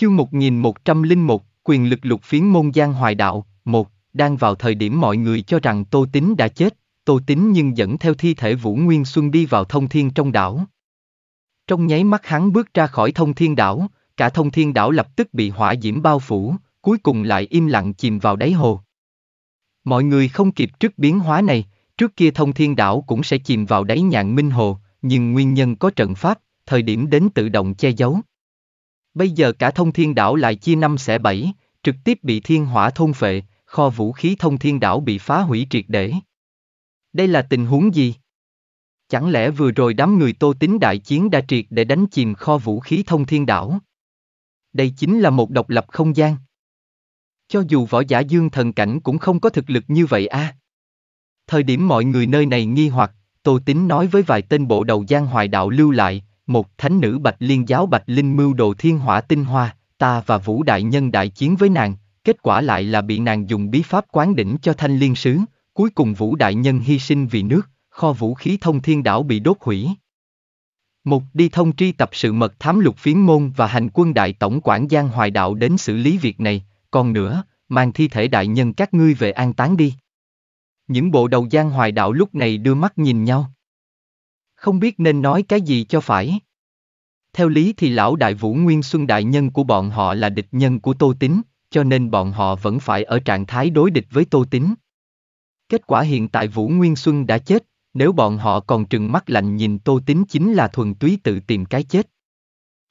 Chương 1101, quyền lực lục phiến môn giang hoài đạo, một đang vào thời điểm mọi người cho rằng Tô Tín đã chết, Tô Tín nhưng dẫn theo thi thể Vũ Nguyên Xuân đi vào thông thiên trong đảo. Trong nháy mắt hắn bước ra khỏi thông thiên đảo, cả thông thiên đảo lập tức bị hỏa diễm bao phủ, cuối cùng lại im lặng chìm vào đáy hồ. Mọi người không kịp trước biến hóa này, trước kia thông thiên đảo cũng sẽ chìm vào đáy nhạn minh hồ, nhưng nguyên nhân có trận pháp, thời điểm đến tự động che giấu. Bây giờ cả thông thiên đảo lại chia năm xẻ bảy, trực tiếp bị thiên hỏa thôn phệ, kho vũ khí thông thiên đảo bị phá hủy triệt để. Đây là tình huống gì? Chẳng lẽ vừa rồi đám người tô tính đại chiến đã triệt để đánh chìm kho vũ khí thông thiên đảo? Đây chính là một độc lập không gian. Cho dù võ giả dương thần cảnh cũng không có thực lực như vậy a. À. Thời điểm mọi người nơi này nghi hoặc, tô tính nói với vài tên bộ đầu giang hoài đạo lưu lại, một thánh nữ Bạch Liên giáo Bạch Linh mưu đồ thiên hỏa tinh hoa, ta và Vũ Đại Nhân đại chiến với nàng, kết quả lại là bị nàng dùng bí pháp quán đỉnh cho thanh liên sứ, cuối cùng Vũ Đại Nhân hy sinh vì nước, kho vũ khí thông thiên đảo bị đốt hủy. Một đi thông tri tập sự mật thám lục phiến môn và hành quân đại tổng quản Giang Hoài Đạo đến xử lý việc này, còn nữa, mang thi thể đại nhân các ngươi về an táng đi. Những bộ đầu Giang Hoài Đạo lúc này đưa mắt nhìn nhau không biết nên nói cái gì cho phải. Theo lý thì lão đại vũ Nguyên Xuân đại nhân của bọn họ là địch nhân của Tô Tín, cho nên bọn họ vẫn phải ở trạng thái đối địch với Tô Tín. Kết quả hiện tại Vũ Nguyên Xuân đã chết, nếu bọn họ còn trừng mắt lạnh nhìn Tô Tín chính là thuần túy tự tìm cái chết.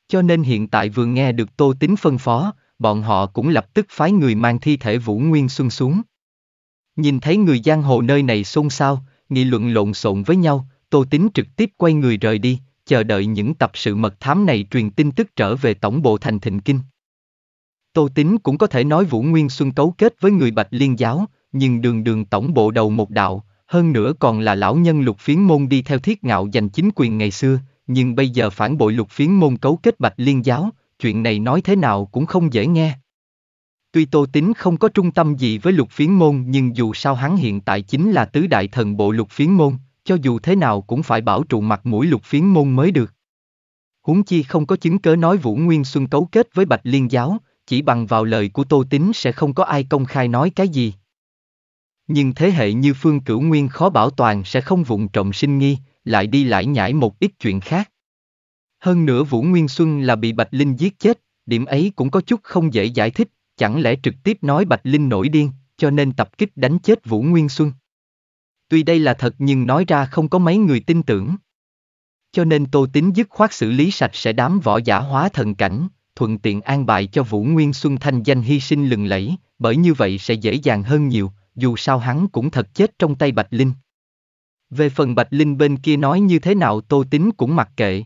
Cho nên hiện tại vừa nghe được Tô Tín phân phó, bọn họ cũng lập tức phái người mang thi thể Vũ Nguyên Xuân xuống. Nhìn thấy người giang hồ nơi này xôn xao, nghị luận lộn xộn với nhau, Tô Tín trực tiếp quay người rời đi, chờ đợi những tập sự mật thám này truyền tin tức trở về tổng bộ thành Thịnh Kinh. Tô Tín cũng có thể nói Vũ Nguyên Xuân cấu kết với người Bạch Liên giáo, nhưng đường đường tổng bộ đầu một đạo, hơn nữa còn là lão nhân lục phiến môn đi theo thiết ngạo giành chính quyền ngày xưa, nhưng bây giờ phản bội lục phiến môn cấu kết Bạch Liên giáo, chuyện này nói thế nào cũng không dễ nghe. Tuy Tô Tín không có trung tâm gì với lục phiến môn nhưng dù sao hắn hiện tại chính là tứ đại thần bộ lục phiến môn, cho dù thế nào cũng phải bảo trụ mặt mũi lục phiến môn mới được. Huống chi không có chứng cớ nói Vũ Nguyên Xuân cấu kết với Bạch Liên Giáo, chỉ bằng vào lời của Tô tính sẽ không có ai công khai nói cái gì. Nhưng thế hệ như Phương Cửu Nguyên khó bảo toàn sẽ không vụng trộm sinh nghi, lại đi lại nhảy một ít chuyện khác. Hơn nữa Vũ Nguyên Xuân là bị Bạch Linh giết chết, điểm ấy cũng có chút không dễ giải thích, chẳng lẽ trực tiếp nói Bạch Linh nổi điên, cho nên tập kích đánh chết Vũ Nguyên Xuân. Tuy đây là thật nhưng nói ra không có mấy người tin tưởng. Cho nên Tô tính dứt khoát xử lý sạch sẽ đám võ giả hóa thần cảnh, thuận tiện an bài cho Vũ Nguyên Xuân thanh danh hy sinh lừng lẫy, bởi như vậy sẽ dễ dàng hơn nhiều, dù sao hắn cũng thật chết trong tay Bạch Linh. Về phần Bạch Linh bên kia nói như thế nào Tô tính cũng mặc kệ.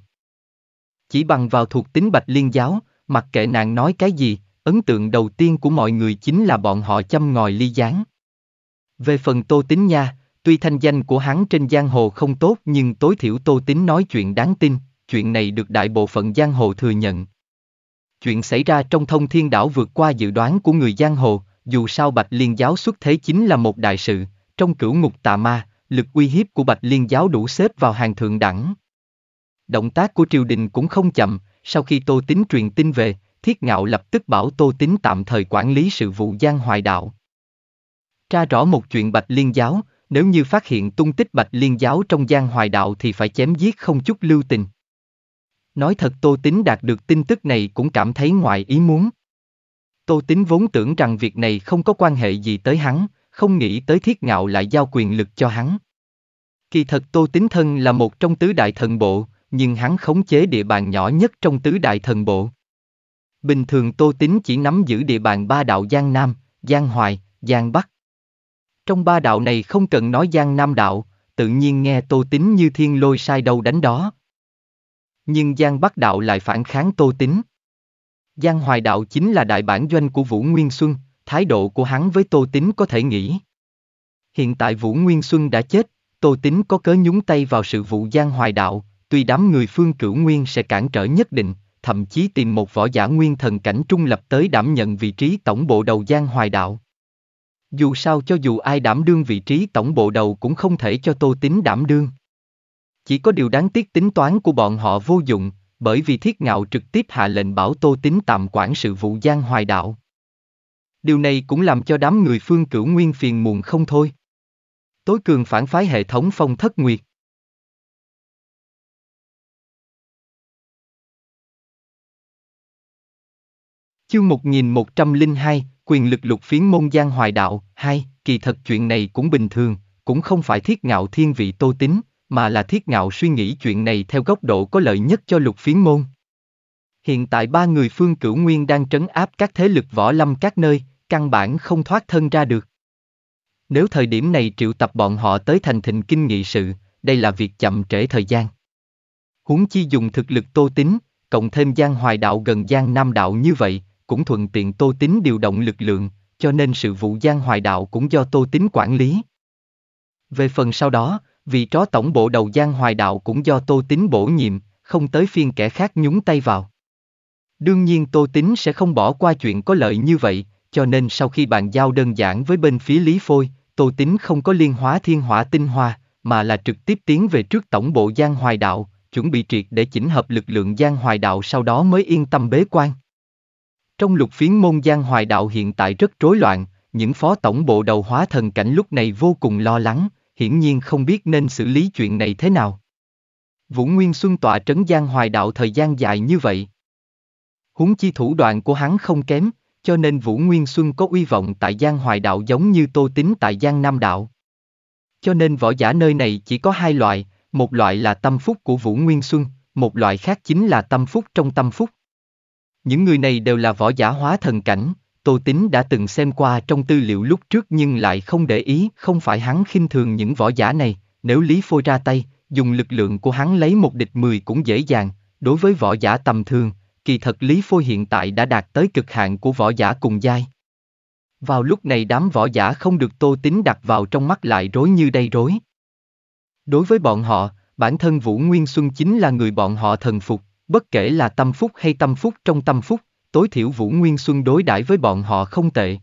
Chỉ bằng vào thuộc tính Bạch Liên giáo, mặc kệ nàng nói cái gì, ấn tượng đầu tiên của mọi người chính là bọn họ chăm ngòi ly gián. Về phần Tô tính Nha, Tuy thanh danh của hắn trên giang hồ không tốt nhưng tối thiểu Tô tính nói chuyện đáng tin, chuyện này được đại bộ phận giang hồ thừa nhận. Chuyện xảy ra trong thông thiên đảo vượt qua dự đoán của người giang hồ, dù sao Bạch Liên Giáo xuất thế chính là một đại sự, trong cửu ngục tà ma, lực uy hiếp của Bạch Liên Giáo đủ xếp vào hàng thượng đẳng. Động tác của triều đình cũng không chậm, sau khi Tô Tín truyền tin về, Thiết Ngạo lập tức bảo Tô Tín tạm thời quản lý sự vụ giang hoài đạo. Tra rõ một chuyện Bạch Liên Giáo, nếu như phát hiện tung tích bạch liên giáo trong giang hoài đạo thì phải chém giết không chút lưu tình. Nói thật Tô Tính đạt được tin tức này cũng cảm thấy ngoài ý muốn. Tô Tính vốn tưởng rằng việc này không có quan hệ gì tới hắn, không nghĩ tới thiết ngạo lại giao quyền lực cho hắn. Kỳ thật Tô Tính Thân là một trong tứ đại thần bộ, nhưng hắn khống chế địa bàn nhỏ nhất trong tứ đại thần bộ. Bình thường Tô Tính chỉ nắm giữ địa bàn ba đạo Giang Nam, Giang Hoài, Giang Bắc. Trong ba đạo này không cần nói Giang Nam đạo, tự nhiên nghe Tô tính như thiên lôi sai đâu đánh đó. Nhưng Giang Bắc đạo lại phản kháng Tô tính Giang Hoài đạo chính là đại bản doanh của Vũ Nguyên Xuân, thái độ của hắn với Tô tính có thể nghĩ. Hiện tại Vũ Nguyên Xuân đã chết, Tô tính có cớ nhúng tay vào sự vụ Giang Hoài đạo, tuy đám người phương cửu nguyên sẽ cản trở nhất định, thậm chí tìm một võ giả nguyên thần cảnh trung lập tới đảm nhận vị trí tổng bộ đầu Giang Hoài đạo dù sao cho dù ai đảm đương vị trí tổng bộ đầu cũng không thể cho Tô tính đảm đương. Chỉ có điều đáng tiếc tính toán của bọn họ vô dụng, bởi vì thiết ngạo trực tiếp hạ lệnh bảo Tô tính tạm quản sự vụ Giang Hoài Đạo. Điều này cũng làm cho đám người phương cửu nguyên phiền muộn không thôi. Tối cường phản phái hệ thống phong thất nguyệt. Chương 1102, Quyền lực lục phiến môn giang hoài đạo, hai, kỳ thật chuyện này cũng bình thường, cũng không phải thiết ngạo thiên vị tô tính, mà là thiết ngạo suy nghĩ chuyện này theo góc độ có lợi nhất cho lục phiến môn. Hiện tại ba người phương cửu nguyên đang trấn áp các thế lực võ lâm các nơi, căn bản không thoát thân ra được. Nếu thời điểm này triệu tập bọn họ tới thành thịnh kinh nghị sự, đây là việc chậm trễ thời gian. Huống chi dùng thực lực tô tính, cộng thêm giang hoài đạo gần giang nam đạo như vậy, cũng thuận tiện Tô Tín điều động lực lượng, cho nên sự vụ Giang Hoài Đạo cũng do Tô Tín quản lý. Về phần sau đó, vị tró tổng bộ đầu Giang Hoài Đạo cũng do Tô Tín bổ nhiệm, không tới phiên kẻ khác nhúng tay vào. Đương nhiên Tô Tín sẽ không bỏ qua chuyện có lợi như vậy, cho nên sau khi bàn giao đơn giản với bên phía Lý Phôi, Tô Tín không có liên hóa thiên hỏa tinh hoa, mà là trực tiếp tiến về trước tổng bộ Giang Hoài Đạo, chuẩn bị triệt để chỉnh hợp lực lượng Giang Hoài Đạo sau đó mới yên tâm bế quan. Trong lục phiến môn giang hoài đạo hiện tại rất rối loạn, những phó tổng bộ đầu hóa thần cảnh lúc này vô cùng lo lắng, hiển nhiên không biết nên xử lý chuyện này thế nào. Vũ Nguyên Xuân tọa trấn giang hoài đạo thời gian dài như vậy. Huống chi thủ đoạn của hắn không kém, cho nên Vũ Nguyên Xuân có uy vọng tại giang hoài đạo giống như tô tính tại giang nam đạo. Cho nên võ giả nơi này chỉ có hai loại, một loại là tâm phúc của Vũ Nguyên Xuân, một loại khác chính là tâm phúc trong tâm phúc. Những người này đều là võ giả hóa thần cảnh, Tô tính đã từng xem qua trong tư liệu lúc trước nhưng lại không để ý, không phải hắn khinh thường những võ giả này, nếu Lý Phôi ra tay, dùng lực lượng của hắn lấy một địch mười cũng dễ dàng, đối với võ giả tầm thường, kỳ thật Lý Phôi hiện tại đã đạt tới cực hạn của võ giả cùng giai. Vào lúc này đám võ giả không được Tô tính đặt vào trong mắt lại rối như đây rối. Đối với bọn họ, bản thân Vũ Nguyên Xuân chính là người bọn họ thần phục, Bất kể là tâm phúc hay tâm phúc trong tâm phúc, tối thiểu Vũ Nguyên Xuân đối đãi với bọn họ không tệ.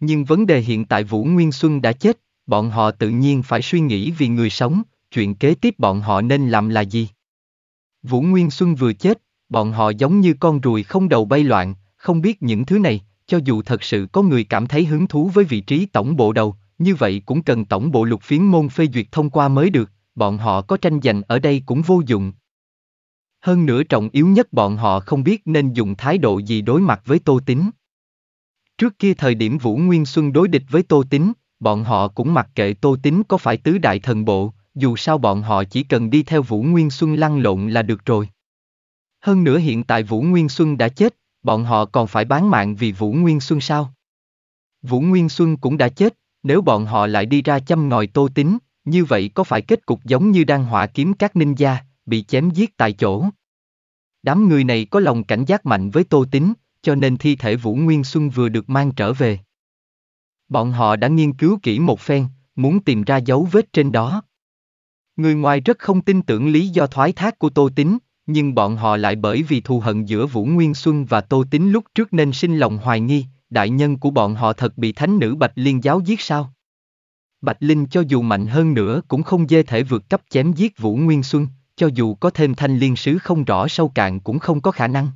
Nhưng vấn đề hiện tại Vũ Nguyên Xuân đã chết, bọn họ tự nhiên phải suy nghĩ vì người sống, chuyện kế tiếp bọn họ nên làm là gì. Vũ Nguyên Xuân vừa chết, bọn họ giống như con ruồi không đầu bay loạn, không biết những thứ này, cho dù thật sự có người cảm thấy hứng thú với vị trí tổng bộ đầu, như vậy cũng cần tổng bộ lục phiến môn phê duyệt thông qua mới được, bọn họ có tranh giành ở đây cũng vô dụng, hơn nữa trọng yếu nhất bọn họ không biết nên dùng thái độ gì đối mặt với Tô Tín. Trước kia thời điểm Vũ Nguyên Xuân đối địch với Tô Tín, bọn họ cũng mặc kệ Tô Tín có phải tứ đại thần bộ, dù sao bọn họ chỉ cần đi theo Vũ Nguyên Xuân lăn lộn là được rồi. Hơn nữa hiện tại Vũ Nguyên Xuân đã chết, bọn họ còn phải bán mạng vì Vũ Nguyên Xuân sao? Vũ Nguyên Xuân cũng đã chết, nếu bọn họ lại đi ra chăm ngòi Tô Tín, như vậy có phải kết cục giống như đang hỏa kiếm các ninh gia, bị chém giết tại chỗ. Đám người này có lòng cảnh giác mạnh với Tô Tín, cho nên thi thể Vũ Nguyên Xuân vừa được mang trở về. Bọn họ đã nghiên cứu kỹ một phen, muốn tìm ra dấu vết trên đó. Người ngoài rất không tin tưởng lý do thoái thác của Tô Tín, nhưng bọn họ lại bởi vì thù hận giữa Vũ Nguyên Xuân và Tô Tín lúc trước nên sinh lòng hoài nghi, đại nhân của bọn họ thật bị thánh nữ Bạch Liên giáo giết sao? Bạch Linh cho dù mạnh hơn nữa cũng không dê thể vượt cấp chém giết Vũ Nguyên Xuân, cho dù có thêm thanh liên sứ không rõ sâu cạn cũng không có khả năng.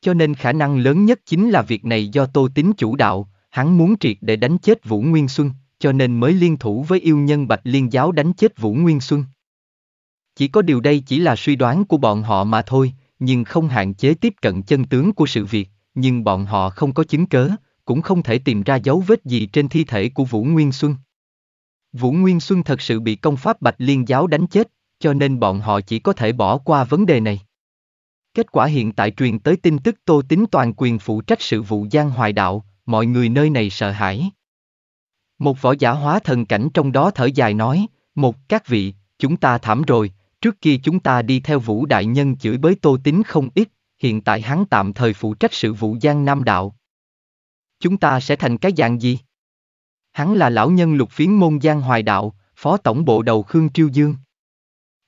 Cho nên khả năng lớn nhất chính là việc này do Tô Tín chủ đạo, hắn muốn triệt để đánh chết Vũ Nguyên Xuân, cho nên mới liên thủ với yêu nhân Bạch Liên Giáo đánh chết Vũ Nguyên Xuân. Chỉ có điều đây chỉ là suy đoán của bọn họ mà thôi, nhưng không hạn chế tiếp cận chân tướng của sự việc, nhưng bọn họ không có chứng cớ, cũng không thể tìm ra dấu vết gì trên thi thể của Vũ Nguyên Xuân. Vũ Nguyên Xuân thật sự bị công pháp Bạch Liên Giáo đánh chết, cho nên bọn họ chỉ có thể bỏ qua vấn đề này. Kết quả hiện tại truyền tới tin tức Tô Tính toàn quyền phụ trách sự vụ Giang Hoài Đạo, mọi người nơi này sợ hãi. Một võ giả hóa thần cảnh trong đó thở dài nói, một các vị, chúng ta thảm rồi, trước kia chúng ta đi theo vũ đại nhân chửi bới Tô Tính không ít, hiện tại hắn tạm thời phụ trách sự vụ Giang Nam Đạo. Chúng ta sẽ thành cái dạng gì? Hắn là lão nhân lục phiến môn Giang Hoài Đạo, phó tổng bộ đầu Khương Triêu Dương.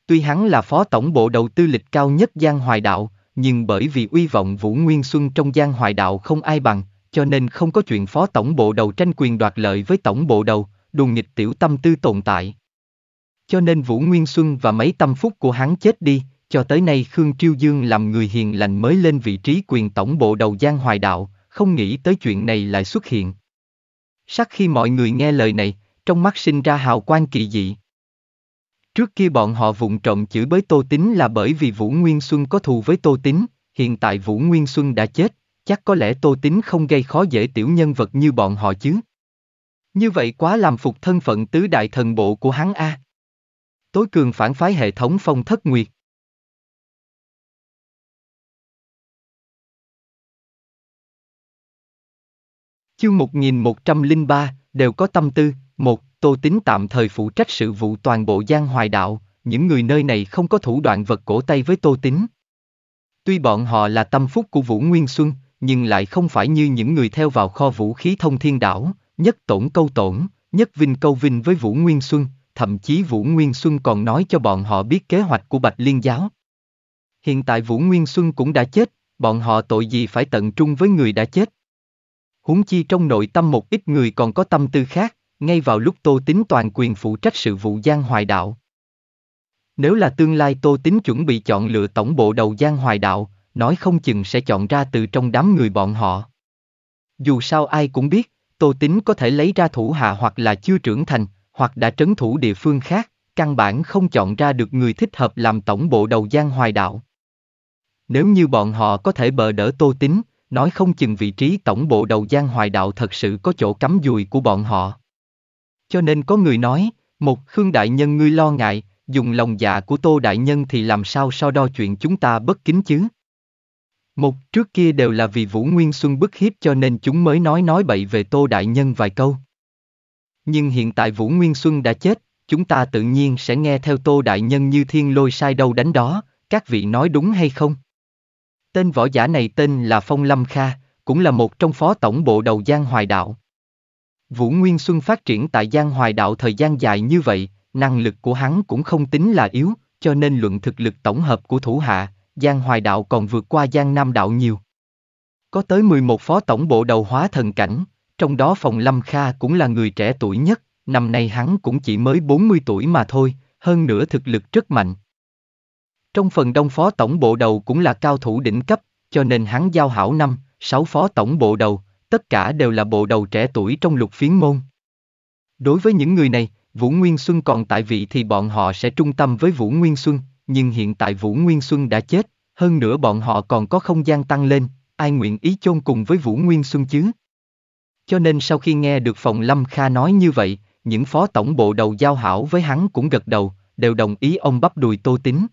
Tuy hắn là phó tổng bộ đầu tư lịch cao nhất Giang Hoài Đạo, nhưng bởi vì uy vọng Vũ Nguyên Xuân trong Giang Hoài Đạo không ai bằng, cho nên không có chuyện phó tổng bộ đầu tranh quyền đoạt lợi với tổng bộ đầu, đùn nghịch tiểu tâm tư tồn tại. Cho nên Vũ Nguyên Xuân và mấy tâm phúc của hắn chết đi, cho tới nay Khương Triêu Dương làm người hiền lành mới lên vị trí quyền tổng bộ đầu Giang Hoài Đạo, không nghĩ tới chuyện này lại xuất hiện. Sắc khi mọi người nghe lời này, trong mắt sinh ra hào quang kỳ dị. Trước kia bọn họ vụng trộm chửi bới Tô Tín là bởi vì Vũ Nguyên Xuân có thù với Tô Tín, hiện tại Vũ Nguyên Xuân đã chết, chắc có lẽ Tô Tín không gây khó dễ tiểu nhân vật như bọn họ chứ. Như vậy quá làm phục thân phận tứ đại thần bộ của hắn A. Tối cường phản phái hệ thống phong thất nguyệt. Chương 1103, đều có tâm tư, một, Tô Tính tạm thời phụ trách sự vụ toàn bộ Giang Hoài Đạo, những người nơi này không có thủ đoạn vật cổ tay với Tô Tính. Tuy bọn họ là tâm phúc của Vũ Nguyên Xuân, nhưng lại không phải như những người theo vào kho vũ khí thông thiên đảo, nhất tổn câu tổn, nhất vinh câu vinh với Vũ Nguyên Xuân, thậm chí Vũ Nguyên Xuân còn nói cho bọn họ biết kế hoạch của Bạch Liên Giáo. Hiện tại Vũ Nguyên Xuân cũng đã chết, bọn họ tội gì phải tận trung với người đã chết. Huống chi trong nội tâm một ít người còn có tâm tư khác, ngay vào lúc Tô tính toàn quyền phụ trách sự vụ Giang Hoài Đạo. Nếu là tương lai Tô tính chuẩn bị chọn lựa tổng bộ đầu Giang Hoài Đạo, nói không chừng sẽ chọn ra từ trong đám người bọn họ. Dù sao ai cũng biết, Tô tính có thể lấy ra thủ hạ hoặc là chưa trưởng thành, hoặc đã trấn thủ địa phương khác, căn bản không chọn ra được người thích hợp làm tổng bộ đầu Giang Hoài Đạo. Nếu như bọn họ có thể bờ đỡ Tô tính, nói không chừng vị trí tổng bộ đầu Giang Hoài Đạo thật sự có chỗ cắm dùi của bọn họ. Cho nên có người nói, một Khương Đại Nhân ngươi lo ngại, dùng lòng dạ của Tô Đại Nhân thì làm sao so đo chuyện chúng ta bất kính chứ. Một trước kia đều là vì Vũ Nguyên Xuân bức hiếp cho nên chúng mới nói nói bậy về Tô Đại Nhân vài câu. Nhưng hiện tại Vũ Nguyên Xuân đã chết, chúng ta tự nhiên sẽ nghe theo Tô Đại Nhân như thiên lôi sai đâu đánh đó, các vị nói đúng hay không? Tên võ giả này tên là Phong Lâm Kha, cũng là một trong phó tổng bộ đầu Giang Hoài Đạo. Vũ Nguyên Xuân phát triển tại Giang Hoài Đạo thời gian dài như vậy, năng lực của hắn cũng không tính là yếu, cho nên luận thực lực tổng hợp của thủ hạ, Giang Hoài Đạo còn vượt qua Giang Nam Đạo nhiều. Có tới 11 phó tổng bộ đầu hóa thần cảnh, trong đó Phòng Lâm Kha cũng là người trẻ tuổi nhất, năm nay hắn cũng chỉ mới 40 tuổi mà thôi, hơn nữa thực lực rất mạnh. Trong phần đông phó tổng bộ đầu cũng là cao thủ đỉnh cấp, cho nên hắn giao hảo năm, sáu phó tổng bộ đầu, tất cả đều là bộ đầu trẻ tuổi trong lục phiến môn. Đối với những người này, Vũ Nguyên Xuân còn tại vị thì bọn họ sẽ trung tâm với Vũ Nguyên Xuân, nhưng hiện tại Vũ Nguyên Xuân đã chết, hơn nữa bọn họ còn có không gian tăng lên, ai nguyện ý chôn cùng với Vũ Nguyên Xuân chứ? Cho nên sau khi nghe được phòng Lâm Kha nói như vậy, những phó tổng bộ đầu giao hảo với hắn cũng gật đầu, đều đồng ý ông bắp đùi tô tính.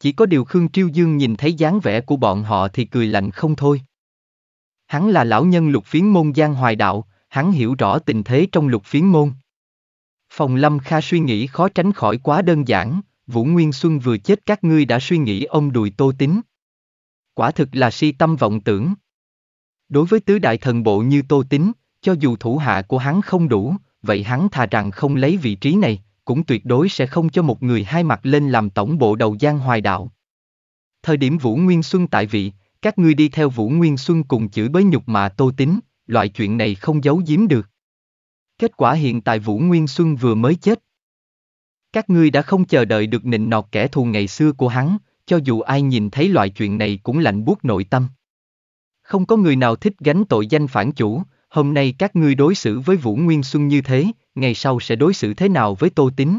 Chỉ có điều Khương Triêu Dương nhìn thấy dáng vẻ của bọn họ thì cười lạnh không thôi. Hắn là lão nhân lục phiến môn Giang Hoài Đạo, hắn hiểu rõ tình thế trong lục phiến môn. Phòng Lâm Kha suy nghĩ khó tránh khỏi quá đơn giản, Vũ Nguyên Xuân vừa chết các ngươi đã suy nghĩ ông đùi tô tính. Quả thực là si tâm vọng tưởng. Đối với tứ đại thần bộ như tô tính, cho dù thủ hạ của hắn không đủ, vậy hắn thà rằng không lấy vị trí này, cũng tuyệt đối sẽ không cho một người hai mặt lên làm tổng bộ đầu giang hoài đạo. Thời điểm Vũ Nguyên Xuân tại vị, các ngươi đi theo Vũ Nguyên Xuân cùng chửi bới nhục mà tô tính, loại chuyện này không giấu giếm được. Kết quả hiện tại Vũ Nguyên Xuân vừa mới chết. Các ngươi đã không chờ đợi được nịnh nọt kẻ thù ngày xưa của hắn, cho dù ai nhìn thấy loại chuyện này cũng lạnh buốt nội tâm. Không có người nào thích gánh tội danh phản chủ, hôm nay các ngươi đối xử với Vũ Nguyên Xuân như thế, ngày sau sẽ đối xử thế nào với Tô Tính.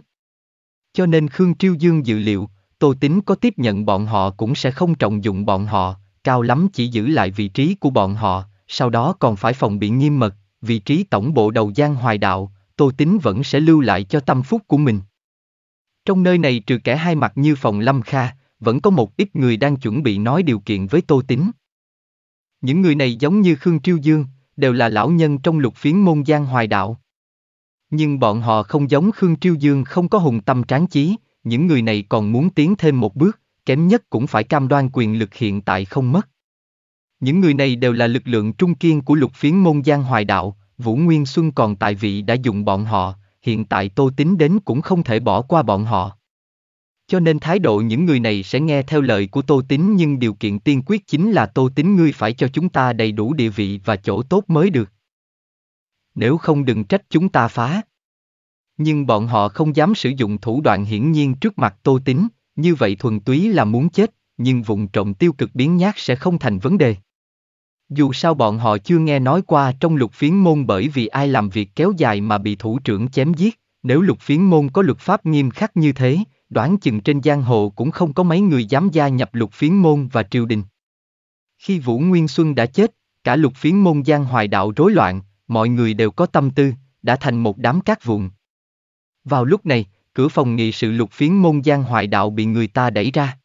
Cho nên Khương Triêu Dương dự liệu, Tô Tính có tiếp nhận bọn họ cũng sẽ không trọng dụng bọn họ, cao lắm chỉ giữ lại vị trí của bọn họ, sau đó còn phải phòng bị nghiêm mật, vị trí tổng bộ đầu Giang Hoài Đạo, Tô Tính vẫn sẽ lưu lại cho tâm phúc của mình. Trong nơi này trừ kẻ hai mặt như phòng Lâm Kha, vẫn có một ít người đang chuẩn bị nói điều kiện với Tô Tính. Những người này giống như Khương Triêu Dương, đều là lão nhân trong lục phiến môn Giang Hoài Đạo. Nhưng bọn họ không giống Khương Triêu Dương không có hùng tâm tráng chí, những người này còn muốn tiến thêm một bước, kém nhất cũng phải cam đoan quyền lực hiện tại không mất. Những người này đều là lực lượng trung kiên của lục phiến môn giang hoài đạo, Vũ Nguyên Xuân còn tại vị đã dùng bọn họ, hiện tại tô tính đến cũng không thể bỏ qua bọn họ. Cho nên thái độ những người này sẽ nghe theo lời của tô tính nhưng điều kiện tiên quyết chính là tô tính ngươi phải cho chúng ta đầy đủ địa vị và chỗ tốt mới được. Nếu không đừng trách chúng ta phá. Nhưng bọn họ không dám sử dụng thủ đoạn hiển nhiên trước mặt tô tính. Như vậy thuần túy là muốn chết, nhưng vùng trộm tiêu cực biến nhát sẽ không thành vấn đề. Dù sao bọn họ chưa nghe nói qua trong lục phiến môn bởi vì ai làm việc kéo dài mà bị thủ trưởng chém giết, nếu lục phiến môn có luật pháp nghiêm khắc như thế, đoán chừng trên giang hồ cũng không có mấy người dám gia nhập lục phiến môn và triều đình. Khi Vũ Nguyên Xuân đã chết, cả lục phiến môn giang hoài đạo rối loạn, mọi người đều có tâm tư, đã thành một đám cát vụn. Vào lúc này, cửa phòng nghị sự lục phiến môn giang hoại đạo bị người ta đẩy ra.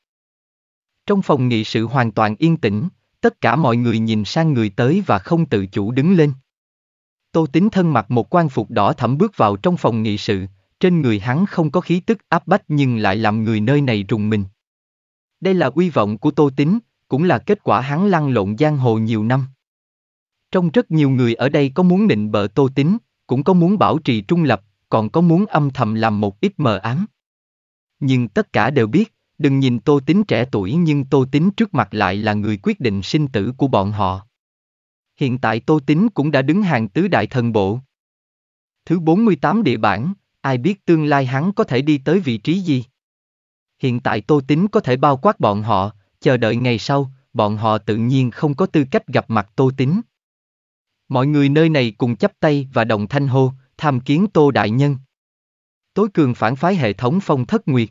Trong phòng nghị sự hoàn toàn yên tĩnh, tất cả mọi người nhìn sang người tới và không tự chủ đứng lên. Tô Tính thân mặc một quan phục đỏ thẫm bước vào trong phòng nghị sự, trên người hắn không có khí tức áp bách nhưng lại làm người nơi này rùng mình. Đây là uy vọng của Tô Tính, cũng là kết quả hắn lăn lộn giang hồ nhiều năm. Trong rất nhiều người ở đây có muốn nịnh bợ Tô Tính, cũng có muốn bảo trì trung lập, còn có muốn âm thầm làm một ít mờ ám. Nhưng tất cả đều biết, đừng nhìn tô tính trẻ tuổi nhưng tô tính trước mặt lại là người quyết định sinh tử của bọn họ. Hiện tại tô tính cũng đã đứng hàng tứ đại thần bộ. Thứ 48 địa bản, ai biết tương lai hắn có thể đi tới vị trí gì. Hiện tại tô tính có thể bao quát bọn họ, chờ đợi ngày sau, bọn họ tự nhiên không có tư cách gặp mặt tô tính. Mọi người nơi này cùng chắp tay và đồng thanh hô, tham kiến Tô Đại Nhân. Tối cường phản phái hệ thống phong thất nguyệt.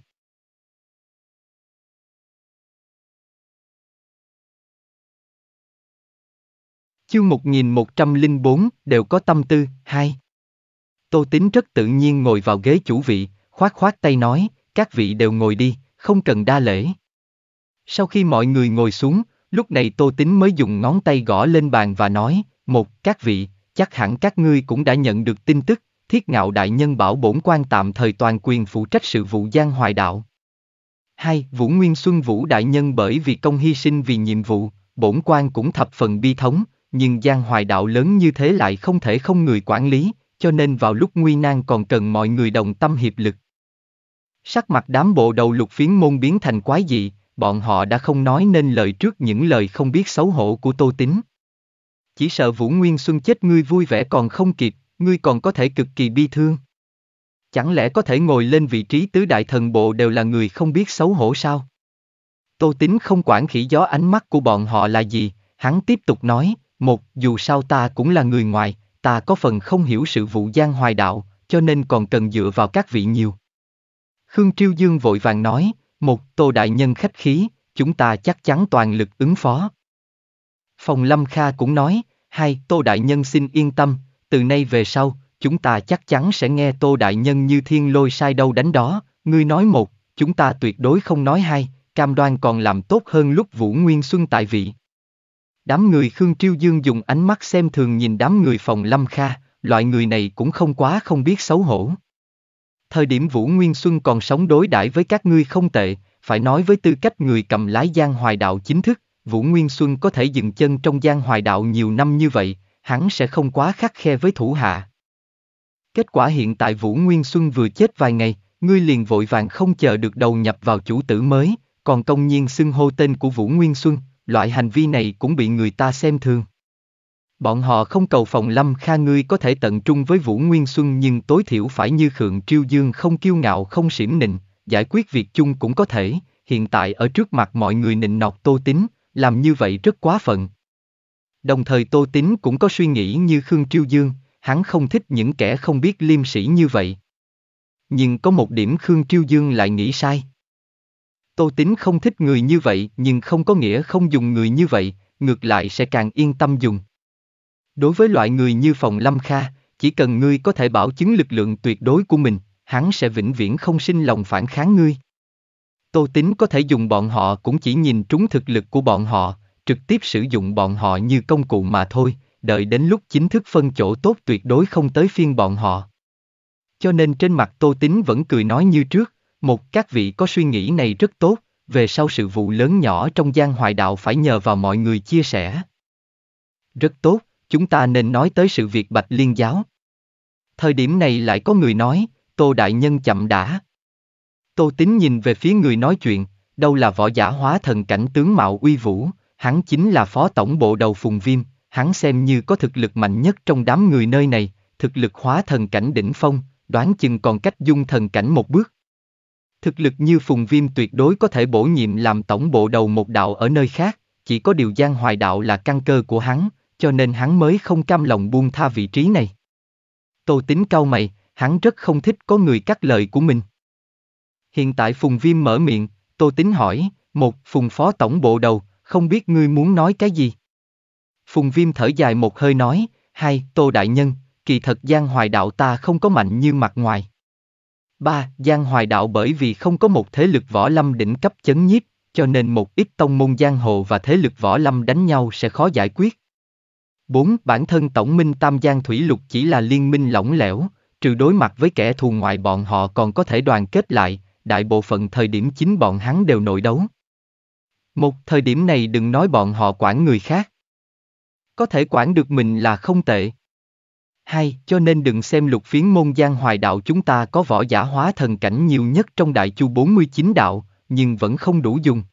Chương 1104, đều có tâm tư, hai. Tô tính rất tự nhiên ngồi vào ghế chủ vị, khoát khoát tay nói, các vị đều ngồi đi, không cần đa lễ. Sau khi mọi người ngồi xuống, lúc này Tô tính mới dùng ngón tay gõ lên bàn và nói, một, các vị, chắc hẳn các ngươi cũng đã nhận được tin tức, thiết ngạo đại nhân bảo bổn quan tạm thời toàn quyền phụ trách sự vụ giang hoài đạo. Hai, Vũ Nguyên Xuân Vũ đại nhân bởi vì công hy sinh vì nhiệm vụ, bổn quan cũng thập phần bi thống, nhưng giang hoài đạo lớn như thế lại không thể không người quản lý, cho nên vào lúc nguy nan còn cần mọi người đồng tâm hiệp lực. Sắc mặt đám bộ đầu lục phiến môn biến thành quái dị, bọn họ đã không nói nên lời trước những lời không biết xấu hổ của Tô Tính chỉ sợ Vũ Nguyên Xuân chết ngươi vui vẻ còn không kịp, ngươi còn có thể cực kỳ bi thương. Chẳng lẽ có thể ngồi lên vị trí tứ đại thần bộ đều là người không biết xấu hổ sao? Tô Tính không quản khỉ gió ánh mắt của bọn họ là gì, hắn tiếp tục nói, một, dù sao ta cũng là người ngoài, ta có phần không hiểu sự vụ gian hoài đạo, cho nên còn cần dựa vào các vị nhiều. Khương Triêu Dương vội vàng nói, một, Tô Đại Nhân khách khí, chúng ta chắc chắn toàn lực ứng phó. Phòng Lâm Kha cũng nói, hai, Tô Đại Nhân xin yên tâm, từ nay về sau, chúng ta chắc chắn sẽ nghe Tô Đại Nhân như thiên lôi sai đâu đánh đó, ngươi nói một, chúng ta tuyệt đối không nói hai, cam đoan còn làm tốt hơn lúc Vũ Nguyên Xuân tại vị. Đám người Khương Triêu Dương dùng ánh mắt xem thường nhìn đám người phòng Lâm Kha, loại người này cũng không quá không biết xấu hổ. Thời điểm Vũ Nguyên Xuân còn sống đối đãi với các ngươi không tệ, phải nói với tư cách người cầm lái giang hoài đạo chính thức, Vũ Nguyên Xuân có thể dừng chân trong Gian hoài đạo nhiều năm như vậy, hắn sẽ không quá khắc khe với thủ hạ. Kết quả hiện tại Vũ Nguyên Xuân vừa chết vài ngày, ngươi liền vội vàng không chờ được đầu nhập vào chủ tử mới, còn công nhiên xưng hô tên của Vũ Nguyên Xuân, loại hành vi này cũng bị người ta xem thường. Bọn họ không cầu phòng lâm kha ngươi có thể tận trung với Vũ Nguyên Xuân nhưng tối thiểu phải như Khượng Triêu Dương không kiêu ngạo không xỉm nịnh, giải quyết việc chung cũng có thể, hiện tại ở trước mặt mọi người nịnh nọt tô tính, làm như vậy rất quá phận. Đồng thời Tô Tín cũng có suy nghĩ như Khương Triêu Dương, hắn không thích những kẻ không biết liêm sĩ như vậy. Nhưng có một điểm Khương Triêu Dương lại nghĩ sai. Tô Tín không thích người như vậy nhưng không có nghĩa không dùng người như vậy, ngược lại sẽ càng yên tâm dùng. Đối với loại người như Phòng Lâm Kha, chỉ cần ngươi có thể bảo chứng lực lượng tuyệt đối của mình, hắn sẽ vĩnh viễn không sinh lòng phản kháng ngươi. Tô Tín có thể dùng bọn họ cũng chỉ nhìn trúng thực lực của bọn họ, trực tiếp sử dụng bọn họ như công cụ mà thôi, đợi đến lúc chính thức phân chỗ tốt tuyệt đối không tới phiên bọn họ. Cho nên trên mặt Tô Tín vẫn cười nói như trước, một các vị có suy nghĩ này rất tốt, về sau sự vụ lớn nhỏ trong gian hoài đạo phải nhờ vào mọi người chia sẻ. Rất tốt, chúng ta nên nói tới sự việc bạch liên giáo. Thời điểm này lại có người nói, Tô Đại Nhân chậm đã. Tô Tín nhìn về phía người nói chuyện, đâu là võ giả hóa thần cảnh tướng Mạo Uy Vũ, hắn chính là phó tổng bộ đầu Phùng Viêm, hắn xem như có thực lực mạnh nhất trong đám người nơi này, thực lực hóa thần cảnh đỉnh phong, đoán chừng còn cách dung thần cảnh một bước. Thực lực như Phùng Viêm tuyệt đối có thể bổ nhiệm làm tổng bộ đầu một đạo ở nơi khác, chỉ có điều Giang Hoài Đạo là căn cơ của hắn, cho nên hắn mới không cam lòng buông tha vị trí này. Tô Tính cao mày, hắn rất không thích có người cắt lời của mình. Hiện tại Phùng Viêm mở miệng, Tô Tính hỏi, một, Phùng Phó Tổng Bộ Đầu, không biết ngươi muốn nói cái gì? Phùng Viêm thở dài một hơi nói, hai, Tô Đại Nhân, kỳ thật Giang Hoài Đạo ta không có mạnh như mặt ngoài. ba, Giang Hoài Đạo bởi vì không có một thế lực võ lâm đỉnh cấp chấn nhiếp, cho nên một ít tông môn giang hồ và thế lực võ lâm đánh nhau sẽ khó giải quyết. 4. Bản thân Tổng Minh Tam Giang Thủy Lục chỉ là liên minh lỏng lẻo, trừ đối mặt với kẻ thù ngoại bọn họ còn có thể đoàn kết lại, đại bộ phận thời điểm chính bọn hắn đều nội đấu. Một thời điểm này đừng nói bọn họ quản người khác. Có thể quản được mình là không tệ. Hai, cho nên đừng xem lục phiến môn giang hoài đạo chúng ta có võ giả hóa thần cảnh nhiều nhất trong đại chu 49 đạo, nhưng vẫn không đủ dùng.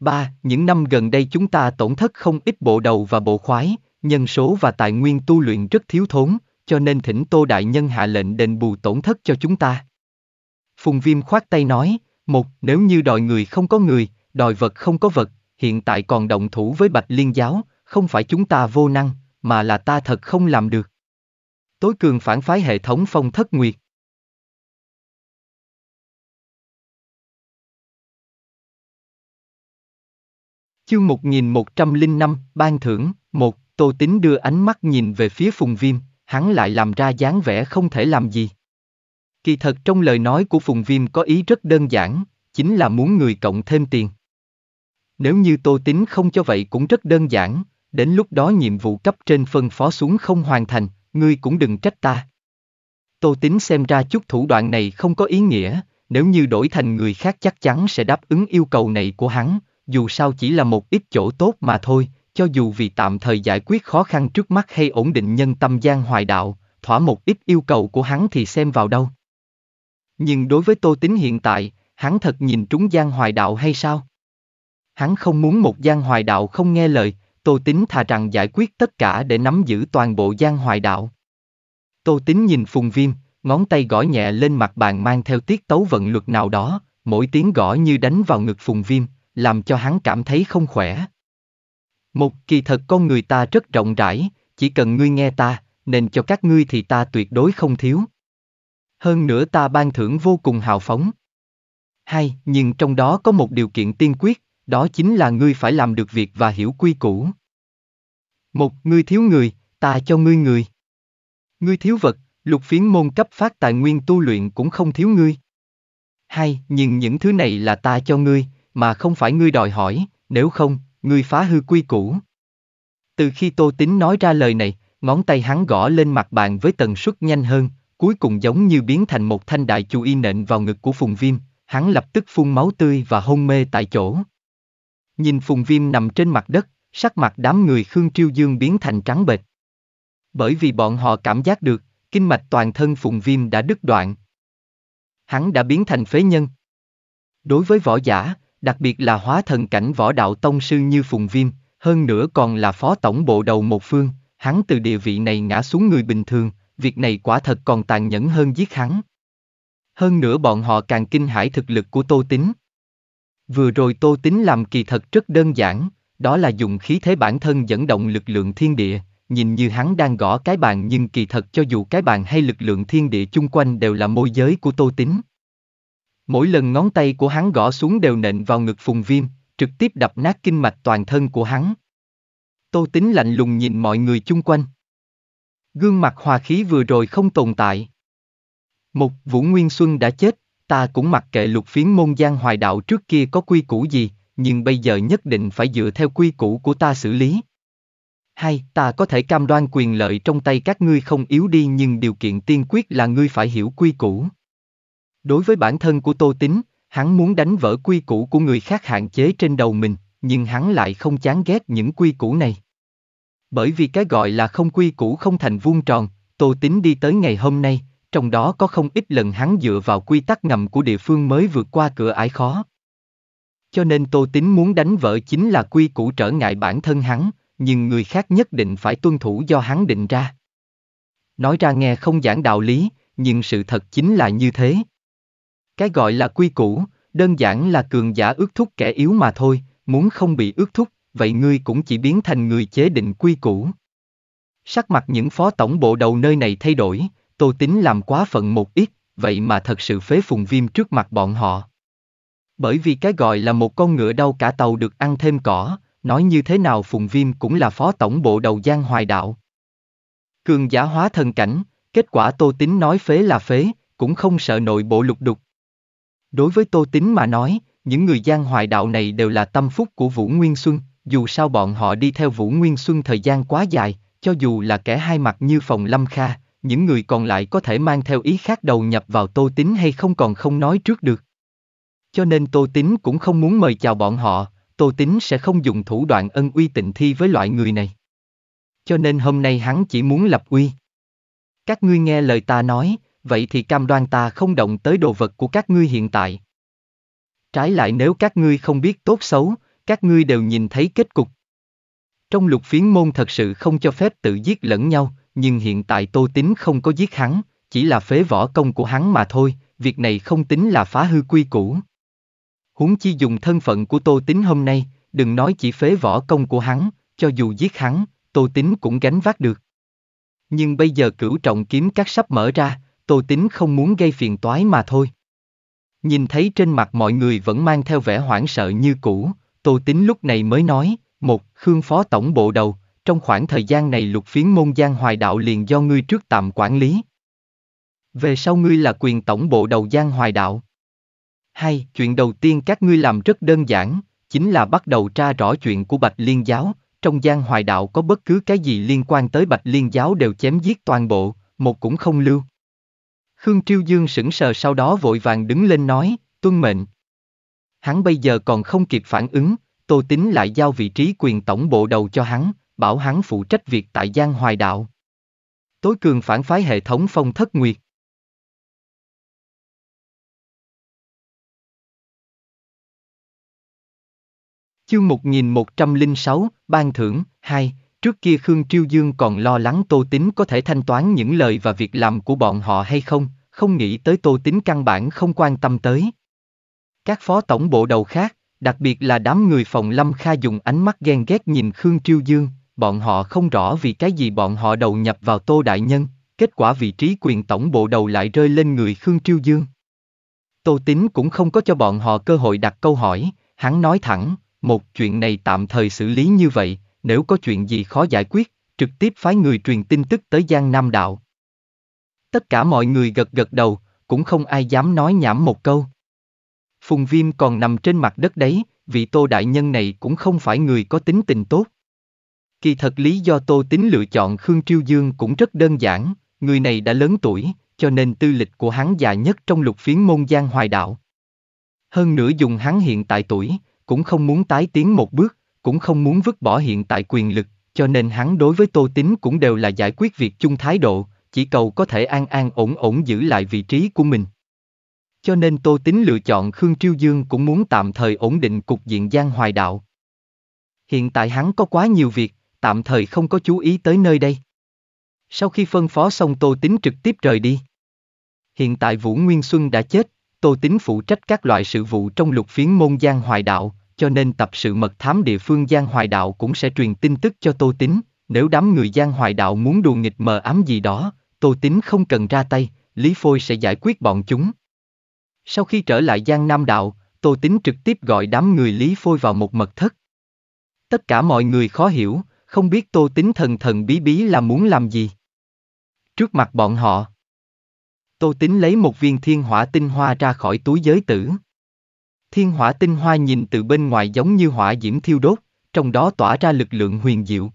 Ba, những năm gần đây chúng ta tổn thất không ít bộ đầu và bộ khoái, nhân số và tài nguyên tu luyện rất thiếu thốn, cho nên thỉnh Tô Đại Nhân hạ lệnh đền bù tổn thất cho chúng ta. Phùng Viêm khoát tay nói, một, nếu như đòi người không có người, đòi vật không có vật, hiện tại còn động thủ với Bạch Liên Giáo, không phải chúng ta vô năng, mà là ta thật không làm được. Tối cường phản phái hệ thống phong thất nguyệt. Chương 1105, Ban thưởng, một Tô Tính đưa ánh mắt nhìn về phía Phùng Viêm, hắn lại làm ra dáng vẻ không thể làm gì. Kỳ thật trong lời nói của Phùng Viêm có ý rất đơn giản, chính là muốn người cộng thêm tiền. Nếu như Tô Tính không cho vậy cũng rất đơn giản, đến lúc đó nhiệm vụ cấp trên phân phó xuống không hoàn thành, ngươi cũng đừng trách ta. Tô Tính xem ra chút thủ đoạn này không có ý nghĩa, nếu như đổi thành người khác chắc chắn sẽ đáp ứng yêu cầu này của hắn, dù sao chỉ là một ít chỗ tốt mà thôi, cho dù vì tạm thời giải quyết khó khăn trước mắt hay ổn định nhân tâm gian hoài đạo, thỏa một ít yêu cầu của hắn thì xem vào đâu. Nhưng đối với Tô tính hiện tại, hắn thật nhìn trúng Giang Hoài Đạo hay sao? Hắn không muốn một Giang Hoài Đạo không nghe lời, Tô tính thà rằng giải quyết tất cả để nắm giữ toàn bộ Giang Hoài Đạo. Tô tính nhìn Phùng Viêm, ngón tay gõ nhẹ lên mặt bàn mang theo tiết tấu vận luật nào đó, mỗi tiếng gõ như đánh vào ngực Phùng Viêm, làm cho hắn cảm thấy không khỏe. Một kỳ thật con người ta rất rộng rãi, chỉ cần ngươi nghe ta, nên cho các ngươi thì ta tuyệt đối không thiếu hơn nữa ta ban thưởng vô cùng hào phóng. Hai, nhưng trong đó có một điều kiện tiên quyết, đó chính là ngươi phải làm được việc và hiểu quy củ. Một, ngươi thiếu người, ta cho ngươi người. Ngươi thiếu vật, lục phiến môn cấp phát tài nguyên tu luyện cũng không thiếu ngươi. Hai, nhưng những thứ này là ta cho ngươi, mà không phải ngươi đòi hỏi, nếu không, ngươi phá hư quy củ. Từ khi Tô Tính nói ra lời này, ngón tay hắn gõ lên mặt bàn với tần suất nhanh hơn, cuối cùng giống như biến thành một thanh đại chu y nện vào ngực của Phùng Viêm, hắn lập tức phun máu tươi và hôn mê tại chỗ. Nhìn Phùng Viêm nằm trên mặt đất, sắc mặt đám người Khương Triêu Dương biến thành trắng bệch. Bởi vì bọn họ cảm giác được, kinh mạch toàn thân Phùng Viêm đã đứt đoạn. Hắn đã biến thành phế nhân. Đối với võ giả, đặc biệt là hóa thần cảnh võ đạo tông sư như Phùng Viêm, hơn nữa còn là phó tổng bộ đầu một phương, hắn từ địa vị này ngã xuống người bình thường, việc này quả thật còn tàn nhẫn hơn giết hắn. Hơn nữa bọn họ càng kinh hãi thực lực của Tô Tính. Vừa rồi Tô Tính làm kỳ thật rất đơn giản, đó là dùng khí thế bản thân dẫn động lực lượng thiên địa, nhìn như hắn đang gõ cái bàn nhưng kỳ thật cho dù cái bàn hay lực lượng thiên địa chung quanh đều là môi giới của Tô Tính. Mỗi lần ngón tay của hắn gõ xuống đều nện vào ngực Phùng Viêm, trực tiếp đập nát kinh mạch toàn thân của hắn. Tô Tính lạnh lùng nhìn mọi người chung quanh. Gương mặt hòa khí vừa rồi không tồn tại. Một, Vũ Nguyên Xuân đã chết, ta cũng mặc kệ lục phiến môn giang hoài đạo trước kia có quy củ gì, nhưng bây giờ nhất định phải dựa theo quy củ của ta xử lý. Hai, ta có thể cam đoan quyền lợi trong tay các ngươi không yếu đi nhưng điều kiện tiên quyết là ngươi phải hiểu quy củ. Đối với bản thân của Tô Tính, hắn muốn đánh vỡ quy củ của người khác hạn chế trên đầu mình, nhưng hắn lại không chán ghét những quy củ này bởi vì cái gọi là không quy củ không thành vuông tròn, Tô Tín đi tới ngày hôm nay, trong đó có không ít lần hắn dựa vào quy tắc ngầm của địa phương mới vượt qua cửa ải khó. Cho nên Tô Tín muốn đánh vỡ chính là quy củ trở ngại bản thân hắn, nhưng người khác nhất định phải tuân thủ do hắn định ra. Nói ra nghe không giảng đạo lý, nhưng sự thật chính là như thế. Cái gọi là quy củ, đơn giản là cường giả ước thúc kẻ yếu mà thôi, muốn không bị ước thúc, vậy ngươi cũng chỉ biến thành người chế định quy củ. Sắc mặt những phó tổng bộ đầu nơi này thay đổi, tô tính làm quá phận một ít, vậy mà thật sự phế phùng viêm trước mặt bọn họ. Bởi vì cái gọi là một con ngựa đau cả tàu được ăn thêm cỏ, nói như thế nào phùng viêm cũng là phó tổng bộ đầu giang hoài đạo. Cường giả hóa thần cảnh, kết quả tô tính nói phế là phế, cũng không sợ nội bộ lục đục. Đối với tô tính mà nói, những người giang hoài đạo này đều là tâm phúc của Vũ Nguyên Xuân, dù sao bọn họ đi theo Vũ Nguyên Xuân thời gian quá dài, cho dù là kẻ hai mặt như Phòng Lâm Kha, những người còn lại có thể mang theo ý khác đầu nhập vào Tô Tín hay không còn không nói trước được. Cho nên Tô Tín cũng không muốn mời chào bọn họ, Tô Tín sẽ không dùng thủ đoạn ân uy tịnh thi với loại người này. Cho nên hôm nay hắn chỉ muốn lập uy. Các ngươi nghe lời ta nói, vậy thì cam đoan ta không động tới đồ vật của các ngươi hiện tại. Trái lại nếu các ngươi không biết tốt xấu, các ngươi đều nhìn thấy kết cục. Trong lục phiến môn thật sự không cho phép tự giết lẫn nhau, nhưng hiện tại Tô Tín không có giết hắn, chỉ là phế võ công của hắn mà thôi, việc này không tính là phá hư quy củ. Huống chi dùng thân phận của Tô Tín hôm nay, đừng nói chỉ phế võ công của hắn, cho dù giết hắn, Tô Tín cũng gánh vác được. Nhưng bây giờ cửu trọng kiếm các sắp mở ra, Tô Tín không muốn gây phiền toái mà thôi. Nhìn thấy trên mặt mọi người vẫn mang theo vẻ hoảng sợ như cũ, Tô Tính lúc này mới nói, một, Khương Phó Tổng Bộ Đầu, trong khoảng thời gian này lục phiến môn giang hoài đạo liền do ngươi trước tạm quản lý. Về sau ngươi là quyền tổng bộ đầu giang hoài đạo. Hai, chuyện đầu tiên các ngươi làm rất đơn giản, chính là bắt đầu tra rõ chuyện của Bạch Liên Giáo, trong giang hoài đạo có bất cứ cái gì liên quan tới Bạch Liên Giáo đều chém giết toàn bộ, một cũng không lưu. Khương Triêu Dương sững sờ sau đó vội vàng đứng lên nói, tuân mệnh. Hắn bây giờ còn không kịp phản ứng, Tô tính lại giao vị trí quyền tổng bộ đầu cho hắn, bảo hắn phụ trách việc tại Giang Hoài Đạo. Tối cường phản phái hệ thống phong thất nguyệt. Chương 1106, Ban thưởng, 2, trước kia Khương Triêu Dương còn lo lắng Tô tính có thể thanh toán những lời và việc làm của bọn họ hay không, không nghĩ tới Tô tính căn bản không quan tâm tới. Các phó tổng bộ đầu khác, đặc biệt là đám người phòng Lâm Kha dùng ánh mắt ghen ghét nhìn Khương Triêu Dương, bọn họ không rõ vì cái gì bọn họ đầu nhập vào Tô Đại Nhân, kết quả vị trí quyền tổng bộ đầu lại rơi lên người Khương Triêu Dương. Tô Tín cũng không có cho bọn họ cơ hội đặt câu hỏi, hắn nói thẳng, một chuyện này tạm thời xử lý như vậy, nếu có chuyện gì khó giải quyết, trực tiếp phái người truyền tin tức tới Giang Nam Đạo. Tất cả mọi người gật gật đầu, cũng không ai dám nói nhảm một câu. Phùng Viêm còn nằm trên mặt đất đấy, vị tô đại nhân này cũng không phải người có tính tình tốt. Kỳ thật lý do tô tính lựa chọn Khương Triêu Dương cũng rất đơn giản, người này đã lớn tuổi, cho nên tư lịch của hắn già nhất trong lục phiến môn giang hoài đạo. Hơn nữa dùng hắn hiện tại tuổi, cũng không muốn tái tiến một bước, cũng không muốn vứt bỏ hiện tại quyền lực, cho nên hắn đối với tô tính cũng đều là giải quyết việc chung thái độ, chỉ cầu có thể an an ổn ổn giữ lại vị trí của mình. Cho nên Tô Tính lựa chọn Khương Triêu Dương cũng muốn tạm thời ổn định cục diện Giang Hoài Đạo. Hiện tại hắn có quá nhiều việc, tạm thời không có chú ý tới nơi đây. Sau khi phân phó xong Tô Tính trực tiếp rời đi. Hiện tại Vũ Nguyên Xuân đã chết, Tô Tính phụ trách các loại sự vụ trong lục phiến môn Giang Hoài Đạo, cho nên tập sự mật thám địa phương Giang Hoài Đạo cũng sẽ truyền tin tức cho Tô Tính. Nếu đám người Giang Hoài Đạo muốn đùa nghịch mờ ám gì đó, Tô Tính không cần ra tay, Lý Phôi sẽ giải quyết bọn chúng. Sau khi trở lại Giang Nam Đạo, Tô Tính trực tiếp gọi đám người Lý Phôi vào một mật thất. Tất cả mọi người khó hiểu, không biết Tô Tính thần thần bí bí là muốn làm gì. Trước mặt bọn họ, Tô Tính lấy một viên thiên hỏa tinh hoa ra khỏi túi giới tử. Thiên hỏa tinh hoa nhìn từ bên ngoài giống như hỏa diễm thiêu đốt, trong đó tỏa ra lực lượng huyền diệu.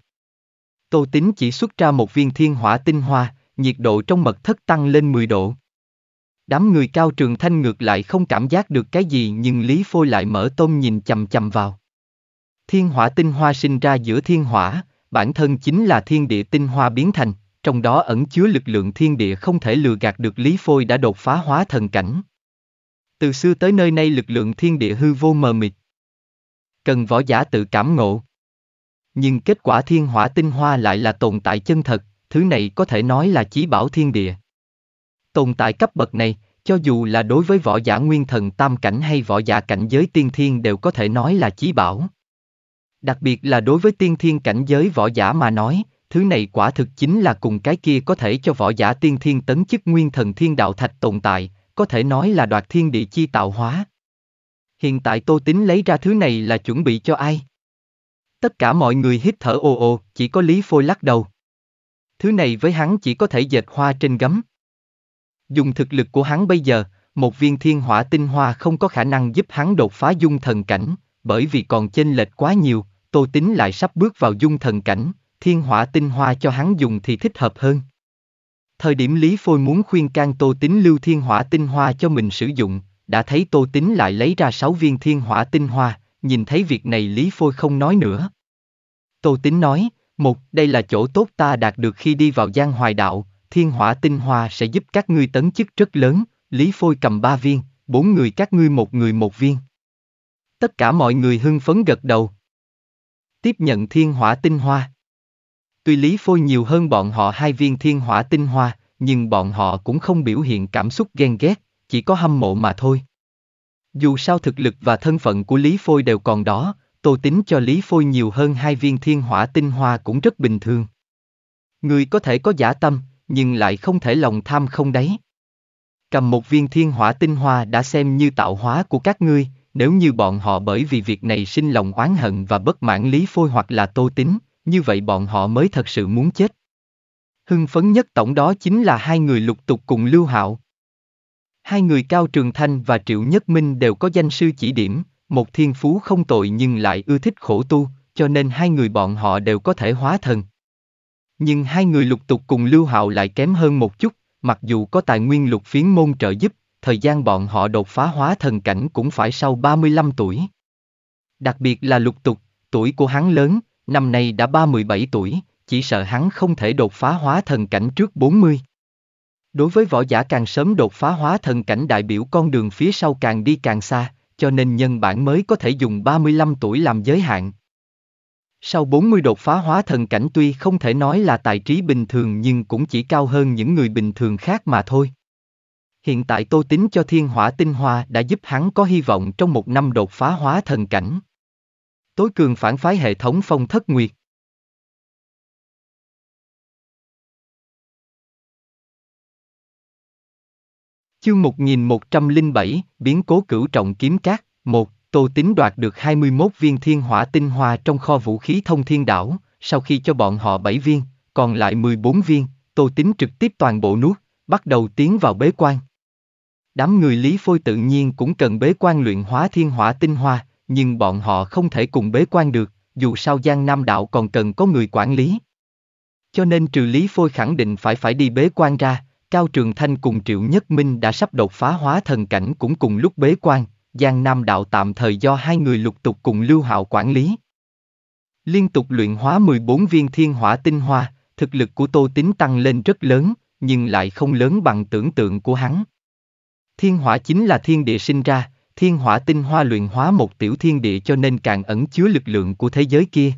Tô Tính chỉ xuất ra một viên thiên hỏa tinh hoa, nhiệt độ trong mật thất tăng lên 10 độ. Đám người cao trường thanh ngược lại không cảm giác được cái gì nhưng Lý Phôi lại mở tôm nhìn chầm chầm vào. Thiên hỏa tinh hoa sinh ra giữa thiên hỏa, bản thân chính là thiên địa tinh hoa biến thành, trong đó ẩn chứa lực lượng thiên địa không thể lừa gạt được Lý Phôi đã đột phá hóa thần cảnh. Từ xưa tới nơi nay lực lượng thiên địa hư vô mờ mịt. Cần võ giả tự cảm ngộ. Nhưng kết quả thiên hỏa tinh hoa lại là tồn tại chân thật, thứ này có thể nói là chí bảo thiên địa tồn tại cấp bậc này, cho dù là đối với võ giả nguyên thần tam cảnh hay võ giả cảnh giới tiên thiên đều có thể nói là chí bảo. Đặc biệt là đối với tiên thiên cảnh giới võ giả mà nói, thứ này quả thực chính là cùng cái kia có thể cho võ giả tiên thiên tấn chức nguyên thần thiên đạo thạch tồn tại, có thể nói là đoạt thiên địa chi tạo hóa. Hiện tại Tô Tính lấy ra thứ này là chuẩn bị cho ai? Tất cả mọi người hít thở ồ ồ, chỉ có Lý Phôi lắc đầu. Thứ này với hắn chỉ có thể dệt hoa trên gấm. Dùng thực lực của hắn bây giờ, một viên thiên hỏa tinh hoa không có khả năng giúp hắn đột phá dung thần cảnh, bởi vì còn chênh lệch quá nhiều, tô tính lại sắp bước vào dung thần cảnh, thiên hỏa tinh hoa cho hắn dùng thì thích hợp hơn. Thời điểm Lý Phôi muốn khuyên can tô tính lưu thiên hỏa tinh hoa cho mình sử dụng, đã thấy tô tính lại lấy ra sáu viên thiên hỏa tinh hoa, nhìn thấy việc này Lý Phôi không nói nữa. Tô tính nói, một, đây là chỗ tốt ta đạt được khi đi vào giang hoài đạo, thiên hỏa tinh hoa sẽ giúp các ngươi tấn chức rất lớn, Lý Phôi cầm ba viên, bốn người các ngươi một người một viên. Tất cả mọi người hưng phấn gật đầu. Tiếp nhận thiên hỏa tinh hoa. Tuy Lý Phôi nhiều hơn bọn họ hai viên thiên hỏa tinh hoa, nhưng bọn họ cũng không biểu hiện cảm xúc ghen ghét, chỉ có hâm mộ mà thôi. Dù sao thực lực và thân phận của Lý Phôi đều còn đó, tô tính cho Lý Phôi nhiều hơn hai viên thiên hỏa tinh hoa cũng rất bình thường. Người có thể có giả tâm, nhưng lại không thể lòng tham không đấy. Cầm một viên thiên hỏa tinh hoa đã xem như tạo hóa của các ngươi, nếu như bọn họ bởi vì việc này sinh lòng oán hận và bất mãn Lý Phôi hoặc là Tô Tính, như vậy bọn họ mới thật sự muốn chết. Hưng phấn nhất tổng đó chính là hai người lục tục cùng Lưu Hạo. Hai người Cao Trường Thanh và Triệu Nhất Minh đều có danh sư chỉ điểm, một thiên phú không tội nhưng lại ưa thích khổ tu, cho nên hai người bọn họ đều có thể hóa thần. Nhưng hai người lục tục cùng Lưu Hạo lại kém hơn một chút, mặc dù có tài nguyên lục phiến môn trợ giúp, thời gian bọn họ đột phá hóa thần cảnh cũng phải sau 35 tuổi. Đặc biệt là lục tục, tuổi của hắn lớn, năm nay đã 37 tuổi, chỉ sợ hắn không thể đột phá hóa thần cảnh trước 40. Đối với võ giả càng sớm đột phá hóa thần cảnh đại biểu con đường phía sau càng đi càng xa, cho nên nhân bản mới có thể dùng 35 tuổi làm giới hạn, sau 40 đột phá hóa thần cảnh tuy không thể nói là tài trí bình thường nhưng cũng chỉ cao hơn những người bình thường khác mà thôi. Hiện tại tô tính cho thiên hỏa tinh hoa đã giúp hắn có hy vọng trong một năm đột phá hóa thần cảnh. Tối cường phản phái hệ thống phong thất nguyệt. Chương 1107, biến cố cửu trọng kiếm cát, 1 Tô tính đoạt được 21 viên thiên hỏa tinh hoa trong kho vũ khí thông thiên đảo, sau khi cho bọn họ 7 viên, còn lại 14 viên, Tô tính trực tiếp toàn bộ nuốt, bắt đầu tiến vào bế quan. Đám người Lý Phôi tự nhiên cũng cần bế quan luyện hóa thiên hỏa tinh hoa, nhưng bọn họ không thể cùng bế quan được, dù sao Giang Nam Đạo còn cần có người quản lý. Cho nên trừ Lý Phôi khẳng định phải phải đi bế quan ra, Cao Trường Thanh cùng Triệu Nhất Minh đã sắp đột phá hóa thần cảnh cũng cùng lúc bế quan, Giang Nam Đạo tạm thời do hai người lục tục cùng Lưu Hạo quản lý. Liên tục luyện hóa 14 viên thiên hỏa tinh hoa, thực lực của Tô Tính tăng lên rất lớn, nhưng lại không lớn bằng tưởng tượng của hắn. Thiên hỏa chính là thiên địa sinh ra, thiên hỏa tinh hoa luyện hóa một tiểu thiên địa cho nên càng ẩn chứa lực lượng của thế giới kia.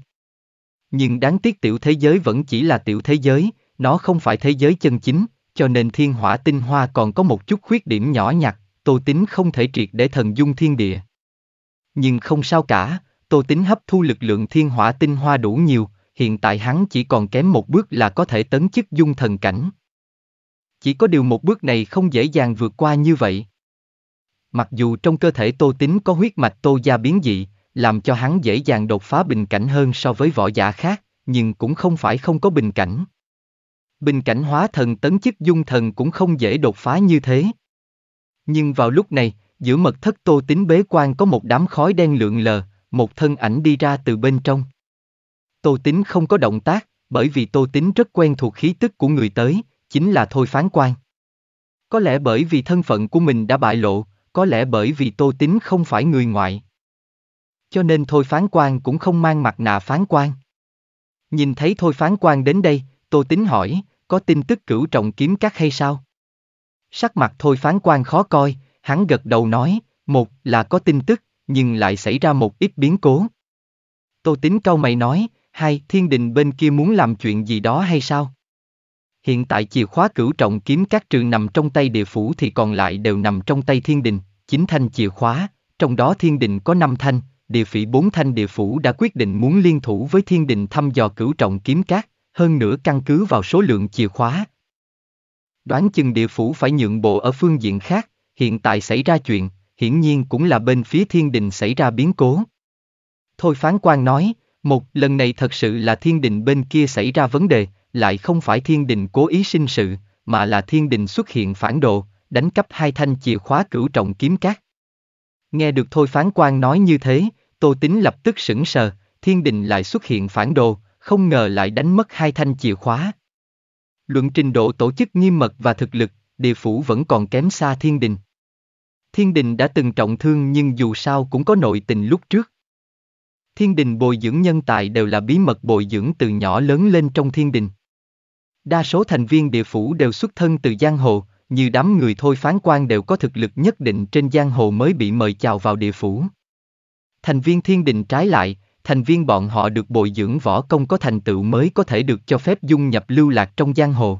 Nhưng đáng tiếc tiểu thế giới vẫn chỉ là tiểu thế giới, nó không phải thế giới chân chính, cho nên thiên hỏa tinh hoa còn có một chút khuyết điểm nhỏ nhặt, Tô Tính không thể triệt để thần dung thiên địa. Nhưng không sao cả, Tô Tính hấp thu lực lượng thiên hỏa tinh hoa đủ nhiều, hiện tại hắn chỉ còn kém một bước là có thể tấn chức dung thần cảnh. Chỉ có điều một bước này không dễ dàng vượt qua như vậy. Mặc dù trong cơ thể Tô Tính có huyết mạch Tô Gia biến dị, làm cho hắn dễ dàng đột phá bình cảnh hơn so với võ giả khác, nhưng cũng không phải không có bình cảnh. Bình cảnh hóa thần tấn chức dung thần cũng không dễ đột phá như thế. Nhưng vào lúc này, giữa mật thất tô tính bế quan có một đám khói đen lượn lờ, một thân ảnh đi ra từ bên trong. Tô tính không có động tác, bởi vì tô tính rất quen thuộc khí tức của người tới, chính là thôi phán quan. Có lẽ bởi vì thân phận của mình đã bại lộ, có lẽ bởi vì tô tính không phải người ngoại. Cho nên thôi phán quan cũng không mang mặt nạ phán quan. Nhìn thấy thôi phán quan đến đây, tô tính hỏi, có tin tức cửu trọng kiếm các hay sao? Sắc mặt thôi phán quan khó coi, hắn gật đầu nói, một là có tin tức, nhưng lại xảy ra một ít biến cố. Tô tính câu mày nói, hai, thiên đình bên kia muốn làm chuyện gì đó hay sao? Hiện tại chìa khóa cửu trọng kiếm các trường nằm trong tay địa phủ thì còn lại đều nằm trong tay thiên đình, chính thanh chìa khóa, trong đó thiên đình có năm thanh, địa phỉ bốn thanh địa phủ đã quyết định muốn liên thủ với thiên đình thăm dò cửu trọng kiếm các, hơn nữa căn cứ vào số lượng chìa khóa, đoán chừng địa phủ phải nhượng bộ ở phương diện khác, hiện tại xảy ra chuyện, hiển nhiên cũng là bên phía thiên đình xảy ra biến cố. Thôi phán quan nói, một lần này thật sự là thiên đình bên kia xảy ra vấn đề, lại không phải thiên đình cố ý sinh sự, mà là thiên đình xuất hiện phản đồ, đánh cắp hai thanh chìa khóa cửu trọng kiếm cát. Nghe được thôi phán quan nói như thế, tô tính lập tức sững sờ, thiên đình lại xuất hiện phản đồ, không ngờ lại đánh mất hai thanh chìa khóa, Luận trình độ tổ chức nghiêm mật và thực lực, địa phủ vẫn còn kém xa thiên đình. Thiên đình đã từng trọng thương nhưng dù sao cũng có nội tình lúc trước. Thiên đình bồi dưỡng nhân tài đều là bí mật bồi dưỡng từ nhỏ lớn lên trong thiên đình. Đa số thành viên địa phủ đều xuất thân từ giang hồ, như đám người thôi phán quan đều có thực lực nhất định trên giang hồ mới bị mời chào vào địa phủ. Thành viên thiên đình trái lại, thành viên bọn họ được bồi dưỡng võ công có thành tựu mới có thể được cho phép dung nhập lưu lạc trong giang hồ.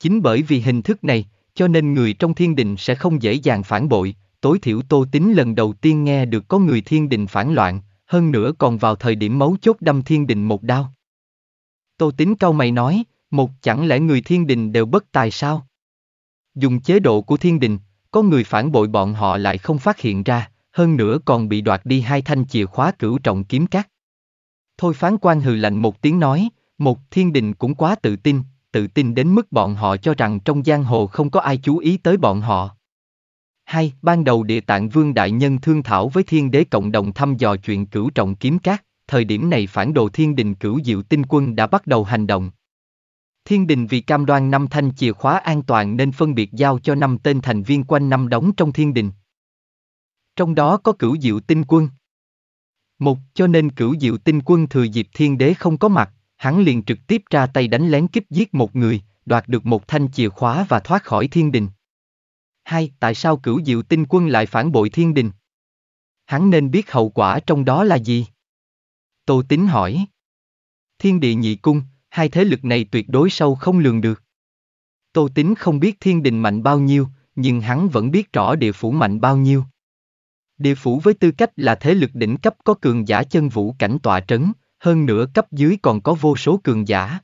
Chính bởi vì hình thức này, cho nên người trong thiên đình sẽ không dễ dàng phản bội, tối thiểu tô tính lần đầu tiên nghe được có người thiên đình phản loạn, hơn nữa còn vào thời điểm mấu chốt đâm thiên đình một đao. Tô tính cau mày nói, một chẳng lẽ người thiên đình đều bất tài sao? Dùng chế độ của thiên đình, có người phản bội bọn họ lại không phát hiện ra, hơn nữa còn bị đoạt đi hai thanh chìa khóa cửu trọng kiếm cắt. Thôi phán quan hừ lạnh một tiếng nói, một thiên đình cũng quá tự tin, tự tin đến mức bọn họ cho rằng trong giang hồ không có ai chú ý tới bọn họ. Hai, ban đầu địa tạng vương đại nhân thương thảo với thiên đế cộng đồng thăm dò chuyện cửu trọng kiếm cát, thời điểm này phản đồ thiên đình cửu diệu tinh quân đã bắt đầu hành động. Thiên đình vì cam đoan năm thanh chìa khóa an toàn nên phân biệt giao cho năm tên thành viên quanh năm đóng trong thiên đình trong đó có cửu diệu tinh quân. Một, cho nên cửu diệu tinh quân thừa dịp thiên đế không có mặt, hắn liền trực tiếp ra tay đánh lén kích giết một người, đoạt được một thanh chìa khóa và thoát khỏi thiên đình. Hai, tại sao cửu diệu tinh quân lại phản bội thiên đình? Hắn nên biết hậu quả trong đó là gì? Tô Tín hỏi. Thiên địa nhị cung, hai thế lực này tuyệt đối sâu không lường được. Tô Tín không biết thiên đình mạnh bao nhiêu, nhưng hắn vẫn biết rõ địa phủ mạnh bao nhiêu. Địa phủ với tư cách là thế lực đỉnh cấp có cường giả chân vũ cảnh tọa trấn, hơn nữa cấp dưới còn có vô số cường giả.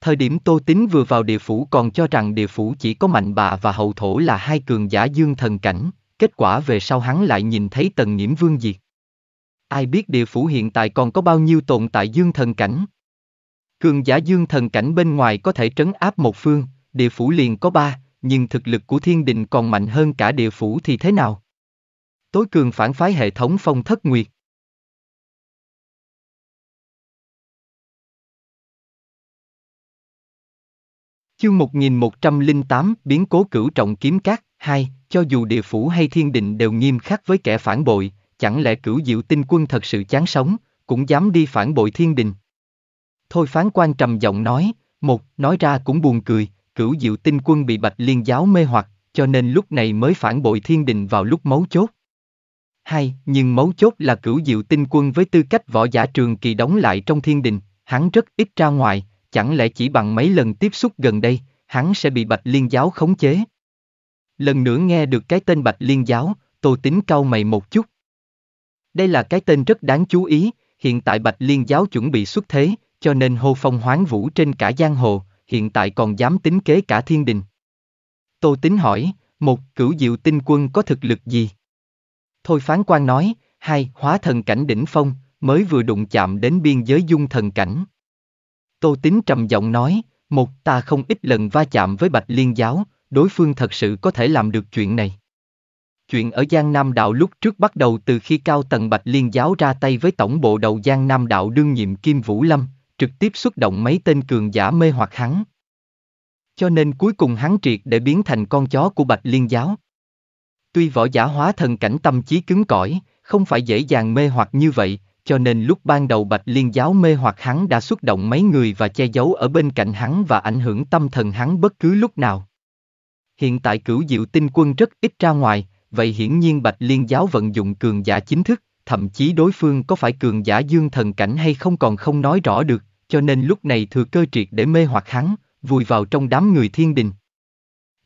Thời điểm Tô Tín vừa vào địa phủ còn cho rằng địa phủ chỉ có mạnh bà và hậu thổ là hai cường giả dương thần cảnh, kết quả về sau hắn lại nhìn thấy tần nhiễm vương diệt. Ai biết địa phủ hiện tại còn có bao nhiêu tồn tại dương thần cảnh? Cường giả dương thần cảnh bên ngoài có thể trấn áp một phương, địa phủ liền có ba, nhưng thực lực của thiên đình còn mạnh hơn cả địa phủ thì thế nào? Tối cường phản phái hệ thống phong thất nguyệt. Chương 1108 Biến cố cửu trọng kiếm cát 2 Cho dù địa phủ hay thiên định đều nghiêm khắc với kẻ phản bội, chẳng lẽ cửu diệu tinh quân thật sự chán sống, cũng dám đi phản bội thiên đình. Thôi phán quan trầm giọng nói, một, nói ra cũng buồn cười, cửu diệu tinh quân bị bạch liên giáo mê hoặc, cho nên lúc này mới phản bội thiên đình vào lúc mấu chốt. Hay, nhưng mấu chốt là cửu diệu tinh quân với tư cách võ giả trường kỳ đóng lại trong thiên đình, hắn rất ít ra ngoài, chẳng lẽ chỉ bằng mấy lần tiếp xúc gần đây, hắn sẽ bị bạch liên giáo khống chế. Lần nữa nghe được cái tên bạch liên giáo, tôi tính cau mày một chút. Đây là cái tên rất đáng chú ý, hiện tại bạch liên giáo chuẩn bị xuất thế, cho nên hô phong hoáng vũ trên cả giang hồ, hiện tại còn dám tính kế cả thiên đình. Tô tính hỏi, một cửu diệu tinh quân có thực lực gì? Thôi phán quan nói, hai, hóa thần cảnh đỉnh phong, mới vừa đụng chạm đến biên giới dung thần cảnh. Tô Tín trầm giọng nói, một, ta không ít lần va chạm với Bạch Liên giáo, đối phương thật sự có thể làm được chuyện này. Chuyện ở Giang Nam Đạo lúc trước bắt đầu từ khi cao tầng Bạch Liên giáo ra tay với tổng bộ đầu Giang Nam Đạo đương nhiệm Kim Vũ Lâm, trực tiếp xuất động mấy tên cường giả mê hoặc hắn. Cho nên cuối cùng hắn triệt để biến thành con chó của Bạch Liên giáo. Tuy võ giả hóa thần cảnh tâm trí cứng cỏi, không phải dễ dàng mê hoặc như vậy, cho nên lúc ban đầu Bạch Liên giáo mê hoặc hắn đã xuất động mấy người và che giấu ở bên cạnh hắn và ảnh hưởng tâm thần hắn bất cứ lúc nào. Hiện tại cửu diệu tinh quân rất ít ra ngoài, vậy hiển nhiên Bạch Liên giáo vận dụng cường giả chính thức, thậm chí đối phương có phải cường giả dương thần cảnh hay không còn không nói rõ được, cho nên lúc này thừa cơ triệt để mê hoặc hắn, vùi vào trong đám người thiên đình.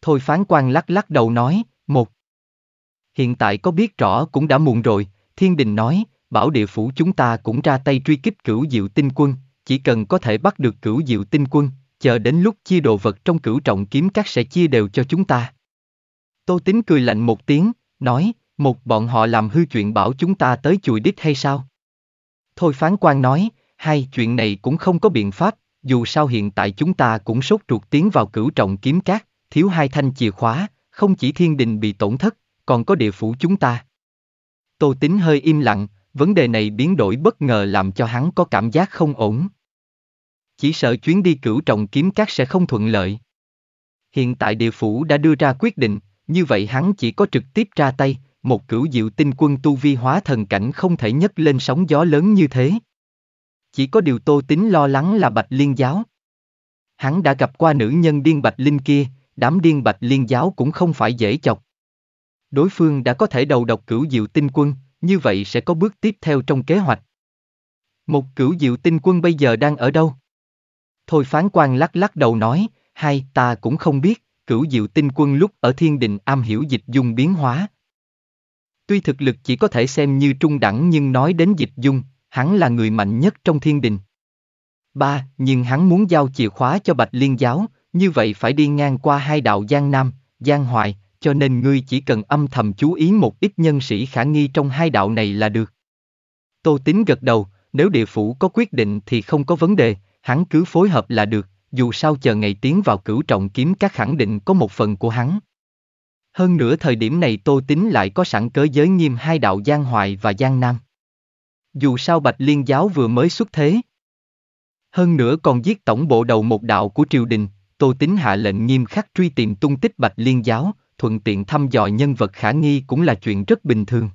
Thôi phán quan lắc lắc đầu nói, hiện tại có biết rõ cũng đã muộn rồi, Thiên Đình nói, bảo địa phủ chúng ta cũng ra tay truy kích cửu diệu tinh quân, chỉ cần có thể bắt được cửu diệu tinh quân, chờ đến lúc chia đồ vật trong cửu trọng kiếm các sẽ chia đều cho chúng ta. Tô Tính cười lạnh một tiếng, nói, một bọn họ làm hư chuyện bảo chúng ta tới chùi đít hay sao? Thôi phán quan nói, hai chuyện này cũng không có biện pháp, dù sao hiện tại chúng ta cũng sốt ruột tiến vào cửu trọng kiếm cát, thiếu hai thanh chìa khóa, không chỉ thiên đình bị tổn thất, còn có địa phủ chúng ta. Tô tính hơi im lặng, vấn đề này biến đổi bất ngờ làm cho hắn có cảm giác không ổn. Chỉ sợ chuyến đi cửu trọng kiếm các sẽ không thuận lợi. Hiện tại địa phủ đã đưa ra quyết định, như vậy hắn chỉ có trực tiếp ra tay, một cửu diệu tinh quân tu vi hóa thần cảnh không thể nhấc lên sóng gió lớn như thế. Chỉ có điều tô tính lo lắng là bạch liên giáo. Hắn đã gặp qua nữ nhân điên bạch linh kia, đám điên bạch liên giáo cũng không phải dễ chọc đối phương đã có thể đầu độc cửu diệu tinh quân, như vậy sẽ có bước tiếp theo trong kế hoạch. Một cửu diệu tinh quân bây giờ đang ở đâu? Thôi phán quan lắc lắc đầu nói, hai ta cũng không biết, cửu diệu tinh quân lúc ở thiên đình am hiểu dịch dung biến hóa. Tuy thực lực chỉ có thể xem như trung đẳng nhưng nói đến dịch dung, hắn là người mạnh nhất trong thiên đình. Ba, nhưng hắn muốn giao chìa khóa cho Bạch Liên giáo, như vậy phải đi ngang qua hai đạo Giang Nam, Giang Hoài, cho nên ngươi chỉ cần âm thầm chú ý một ít nhân sĩ khả nghi trong hai đạo này là được. Tô Tính gật đầu, nếu địa phủ có quyết định thì không có vấn đề, hắn cứ phối hợp là được, dù sao chờ ngày tiến vào cửu trọng kiếm các khẳng định có một phần của hắn. Hơn nữa thời điểm này Tô Tính lại có sẵn cớ giới nghiêm hai đạo Giang Hoài và Giang Nam. Dù sao Bạch Liên Giáo vừa mới xuất thế. Hơn nữa còn giết tổng bộ đầu một đạo của triều đình, Tô Tính hạ lệnh nghiêm khắc truy tìm tung tích Bạch Liên Giáo, thuận tiện thăm dò nhân vật khả nghi cũng là chuyện rất bình thường.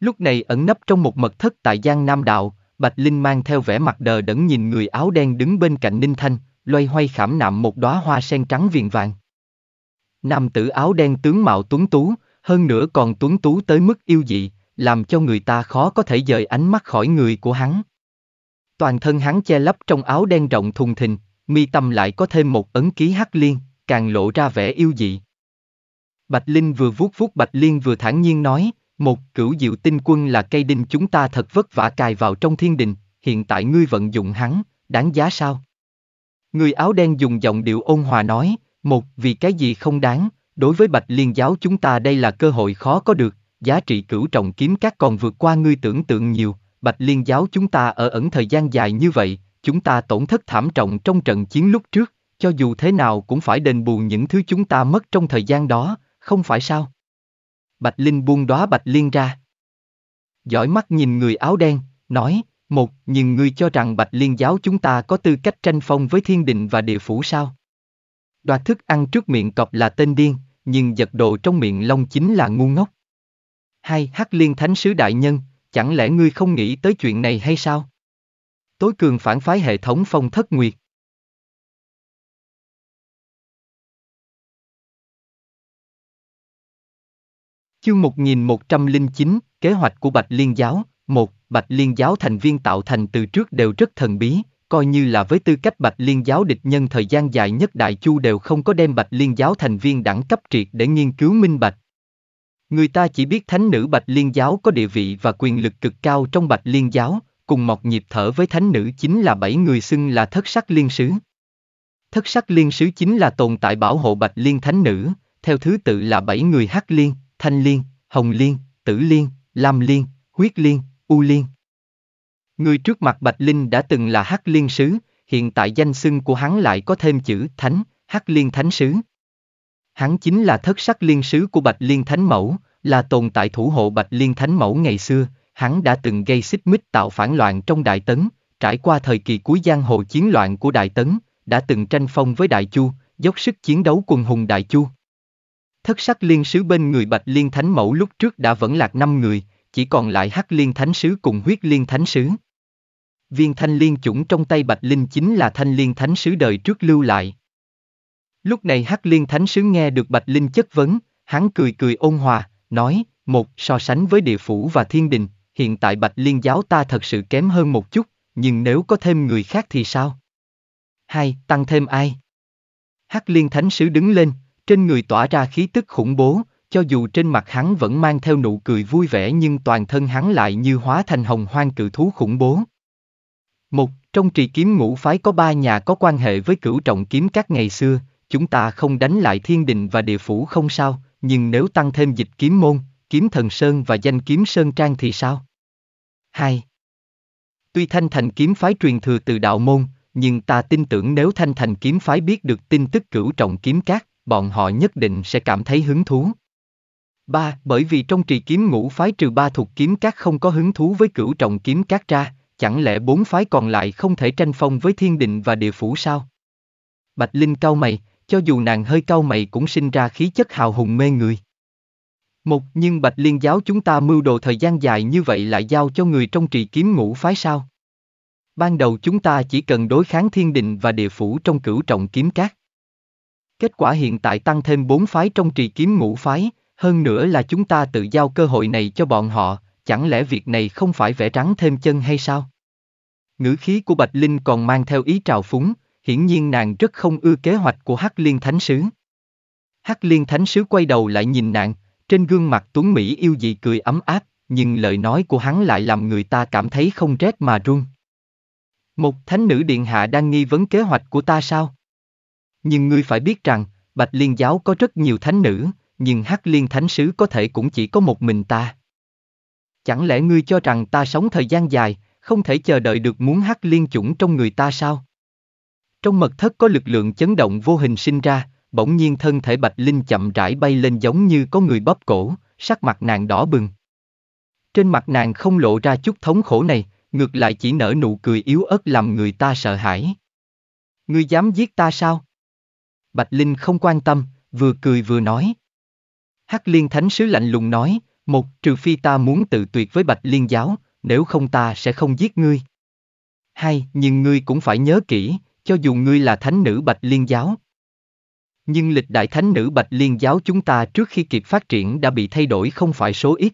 Lúc này ẩn nấp trong một mật thất tại Giang Nam Đạo, Bạch Linh mang theo vẻ mặt đờ đẫn nhìn người áo đen đứng bên cạnh Ninh Thanh, loay hoay khảm nạm một đóa hoa sen trắng viền vàng. Nam tử áo đen tướng mạo tuấn tú, hơn nữa còn tuấn tú tới mức yêu dị, làm cho người ta khó có thể dời ánh mắt khỏi người của hắn. Toàn thân hắn che lấp trong áo đen rộng thùng thình, mi tâm lại có thêm một ấn ký hắc liên, càng lộ ra vẻ yêu dị. Bạch Linh vừa vuốt vuốt Bạch Liên vừa thản nhiên nói, một cửu diệu tinh quân là cây đinh chúng ta thật vất vả cài vào trong thiên đình, hiện tại ngươi vận dụng hắn, đáng giá sao? Người áo đen dùng giọng điệu ôn hòa nói, một vì cái gì không đáng, đối với Bạch Liên giáo chúng ta đây là cơ hội khó có được, giá trị cửu trọng kiếm các còn vượt qua ngươi tưởng tượng nhiều, Bạch Liên giáo chúng ta ở ẩn thời gian dài như vậy, chúng ta tổn thất thảm trọng trong trận chiến lúc trước, cho dù thế nào cũng phải đền bù những thứ chúng ta mất trong thời gian đó, không phải sao? Bạch Linh buông đóa Bạch Liên ra. Giỏi mắt nhìn người áo đen, nói, một, nhưng ngươi cho rằng Bạch Liên giáo chúng ta có tư cách tranh phong với thiên định và địa phủ sao? Đoạt thức ăn trước miệng cọp là tên điên, nhưng giật độ trong miệng long chính là ngu ngốc. Hai, Hắc Liên Thánh Sứ Đại Nhân, chẳng lẽ ngươi không nghĩ tới chuyện này hay sao? Tối cường phản phái hệ thống phong thất nguyệt. Chương 1109, Kế hoạch của Bạch Liên Giáo, một Bạch Liên Giáo thành viên tạo thành từ trước đều rất thần bí, coi như là với tư cách Bạch Liên Giáo địch nhân thời gian dài nhất Đại Chu đều không có đem Bạch Liên Giáo thành viên đẳng cấp triệt để nghiên cứu minh bạch. Người ta chỉ biết thánh nữ Bạch Liên Giáo có địa vị và quyền lực cực cao trong Bạch Liên Giáo, cùng mọc nhịp thở với thánh nữ chính là bảy người xưng là thất sắc liên sứ. Thất sắc liên sứ chính là tồn tại bảo hộ Bạch Liên Thánh Nữ, theo thứ tự là bảy người Hắc Liên, thanh liên, hồng liên, tử liên, lam liên, huyết liên, u liên. Người trước mặt Bạch Linh đã từng là Hắc Liên Sứ, hiện tại danh xưng của hắn lại có thêm chữ Thánh, Hắc Liên Thánh Sứ. Hắn chính là thất sắc liên sứ của Bạch Liên Thánh Mẫu, là tồn tại thủ hộ Bạch Liên Thánh Mẫu ngày xưa, hắn đã từng gây xích mích tạo phản loạn trong Đại Tấn, trải qua thời kỳ cuối giang hồ chiến loạn của Đại Tấn, đã từng tranh phong với Đại Chu, dốc sức chiến đấu quần hùng Đại Chu. Thất sắc liên sứ bên người Bạch Liên Thánh Mẫu lúc trước đã vẫn lạc năm người, chỉ còn lại Hắc Liên Thánh Sứ cùng Huyết Liên Thánh Sứ. Viên thanh liên chủng trong tay Bạch Linh chính là thanh liên thánh sứ đời trước lưu lại. Lúc này Hắc Liên Thánh Sứ nghe được Bạch Linh chất vấn, hắn cười cười ôn hòa, nói, một, so sánh với địa phủ và thiên đình, hiện tại Bạch Liên giáo ta thật sự kém hơn một chút, nhưng nếu có thêm người khác thì sao? Hai, tăng thêm ai? Hắc Liên Thánh Sứ đứng lên, trên người tỏa ra khí tức khủng bố, cho dù trên mặt hắn vẫn mang theo nụ cười vui vẻ nhưng toàn thân hắn lại như hóa thành hồng hoang cự thú khủng bố. Một, trong trì kiếm ngũ phái có ba nhà có quan hệ với cửu trọng kiếm các ngày xưa, chúng ta không đánh lại thiên đình và địa phủ không sao, nhưng nếu tăng thêm dịch kiếm môn, kiếm thần sơn và danh kiếm sơn trang thì sao? Hai, Tuy thanh thành kiếm phái truyền thừa từ đạo môn, nhưng ta tin tưởng nếu thanh thành kiếm phái biết được tin tức cửu trọng kiếm các, bọn họ nhất định sẽ cảm thấy hứng thú. 3. Bởi vì trong trì kiếm ngũ phái trừ ba thuộc kiếm các không có hứng thú với cửu trọng kiếm các ra, chẳng lẽ bốn phái còn lại không thể tranh phong với thiên định và địa phủ sao? Bạch Linh cau mày, cho dù nàng hơi cau mày cũng sinh ra khí chất hào hùng mê người. Một, nhưng Bạch Liên giáo chúng ta mưu đồ thời gian dài như vậy lại giao cho người trong trì kiếm ngũ phái sao? Ban đầu chúng ta chỉ cần đối kháng thiên định và địa phủ trong cửu trọng kiếm các. Kết quả hiện tại tăng thêm bốn phái trong trì kiếm ngũ phái, hơn nữa là chúng ta tự giao cơ hội này cho bọn họ, chẳng lẽ việc này không phải vẽ trắng thêm chân hay sao? Ngữ khí của Bạch Linh còn mang theo ý trào phúng, hiển nhiên nàng rất không ưa kế hoạch của Hắc Liên Thánh Sứ. Hắc Liên Thánh Sứ quay đầu lại nhìn nàng, trên gương mặt Tuấn Mỹ yêu dị cười ấm áp, nhưng lời nói của hắn lại làm người ta cảm thấy không rét mà run. Một thánh nữ điện hạ đang nghi vấn kế hoạch của ta sao? Nhưng ngươi phải biết rằng, Bạch Liên giáo có rất nhiều thánh nữ, nhưng Hắc Liên thánh sứ có thể cũng chỉ có một mình ta. Chẳng lẽ ngươi cho rằng ta sống thời gian dài, không thể chờ đợi được muốn Hắc Liên chủng trong người ta sao? Trong mật thất có lực lượng chấn động vô hình sinh ra, bỗng nhiên thân thể Bạch Linh chậm rãi bay lên giống như có người bóp cổ, sắc mặt nàng đỏ bừng. Trên mặt nàng không lộ ra chút thống khổ này, ngược lại chỉ nở nụ cười yếu ớt làm người ta sợ hãi. Ngươi dám giết ta sao? Bạch Linh không quan tâm, vừa cười vừa nói. Hắc Liên Thánh Sứ lạnh lùng nói, một, trừ phi ta muốn tự tuyệt với Bạch Liên Giáo, nếu không ta sẽ không giết ngươi. Hai, nhưng ngươi cũng phải nhớ kỹ, cho dù ngươi là thánh nữ Bạch Liên Giáo. Nhưng lịch đại thánh nữ Bạch Liên Giáo chúng ta trước khi kịp phát triển đã bị thay đổi không phải số ít.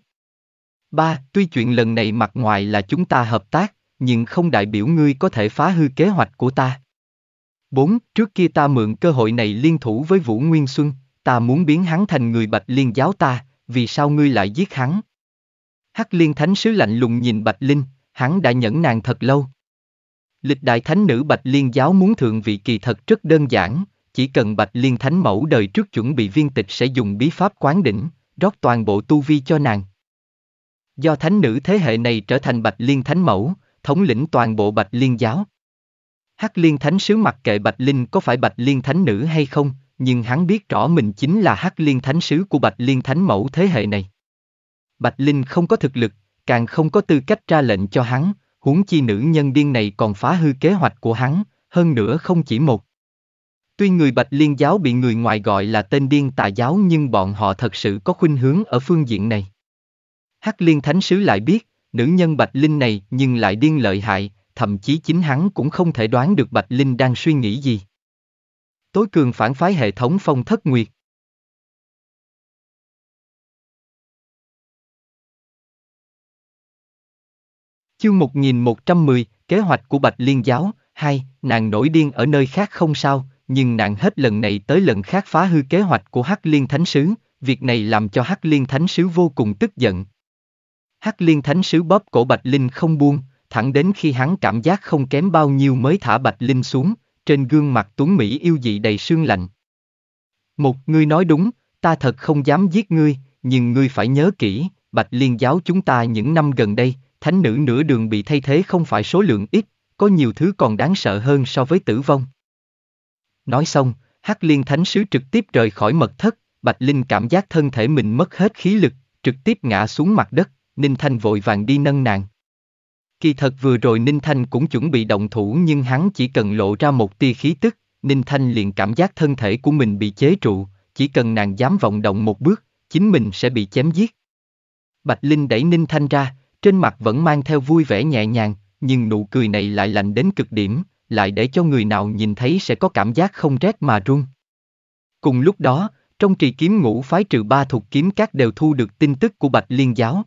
Ba, tuy chuyện lần này mặt ngoài là chúng ta hợp tác, nhưng không đại biểu ngươi có thể phá hư kế hoạch của ta. 4. Trước kia ta mượn cơ hội này liên thủ với Vũ Nguyên Xuân, ta muốn biến hắn thành người Bạch Liên giáo ta, vì sao ngươi lại giết hắn? Hắc Liên Thánh Sứ lạnh lùng nhìn Bạch Linh, hắn đã nhẫn nàng thật lâu. Lịch đại thánh nữ Bạch Liên giáo muốn thượng vị kỳ thật rất đơn giản, chỉ cần Bạch Liên Thánh mẫu đời trước chuẩn bị viên tịch sẽ dùng bí pháp quán đỉnh, rót toàn bộ tu vi cho nàng. Do thánh nữ thế hệ này trở thành Bạch Liên Thánh mẫu, thống lĩnh toàn bộ Bạch Liên giáo. Hắc liên thánh sứ mặc kệ Bạch Linh có phải Bạch liên thánh nữ hay không, nhưng hắn biết rõ mình chính là Hắc liên thánh sứ của Bạch liên thánh mẫu thế hệ này. Bạch Linh không có thực lực, càng không có tư cách ra lệnh cho hắn, huống chi nữ nhân điên này còn phá hư kế hoạch của hắn, hơn nữa không chỉ một. Tuy người Bạch Liên giáo bị người ngoài gọi là tên điên tà giáo nhưng bọn họ thật sự có khuynh hướng ở phương diện này. Hắc Liên Thánh Sứ lại biết, nữ nhân Bạch Linh này nhưng lại điên lợi hại, thậm chí chính hắn cũng không thể đoán được Bạch Linh đang suy nghĩ gì. Tối cường phản phái hệ thống phong thất nguyệt. Chương 1110, kế hoạch của Bạch Liên giáo, hai, nàng nổi điên ở nơi khác không sao, nhưng nàng hết lần này tới lần khác phá hư kế hoạch của Hắc Liên Thánh Sứ, việc này làm cho Hắc Liên Thánh Sứ vô cùng tức giận. Hắc Liên Thánh Sứ bóp cổ Bạch Linh không buông, thẳng đến khi hắn cảm giác không kém bao nhiêu mới thả Bạch Linh xuống, trên gương mặt tuấn Mỹ yêu dị đầy sương lạnh. Một, ngươi nói đúng, ta thật không dám giết ngươi, nhưng ngươi phải nhớ kỹ, Bạch Liên giáo chúng ta những năm gần đây, thánh nữ nửa đường bị thay thế không phải số lượng ít, có nhiều thứ còn đáng sợ hơn so với tử vong. Nói xong, Hắc Liên Thánh Sứ trực tiếp rời khỏi mật thất, Bạch Linh cảm giác thân thể mình mất hết khí lực, trực tiếp ngã xuống mặt đất, Ninh Thanh vội vàng đi nâng nàng. Kỳ thật vừa rồi Ninh Thanh cũng chuẩn bị động thủ nhưng hắn chỉ cần lộ ra một tia khí tức, Ninh Thanh liền cảm giác thân thể của mình bị chế trụ, chỉ cần nàng dám vọng động một bước, chính mình sẽ bị chém giết. Bạch Linh đẩy Ninh Thanh ra, trên mặt vẫn mang theo vui vẻ nhẹ nhàng, nhưng nụ cười này lại lạnh đến cực điểm, lại để cho người nào nhìn thấy sẽ có cảm giác không rét mà run. Cùng lúc đó, trong trì kiếm ngũ phái trừ ba thuộc kiếm các đều thu được tin tức của Bạch Liên giáo.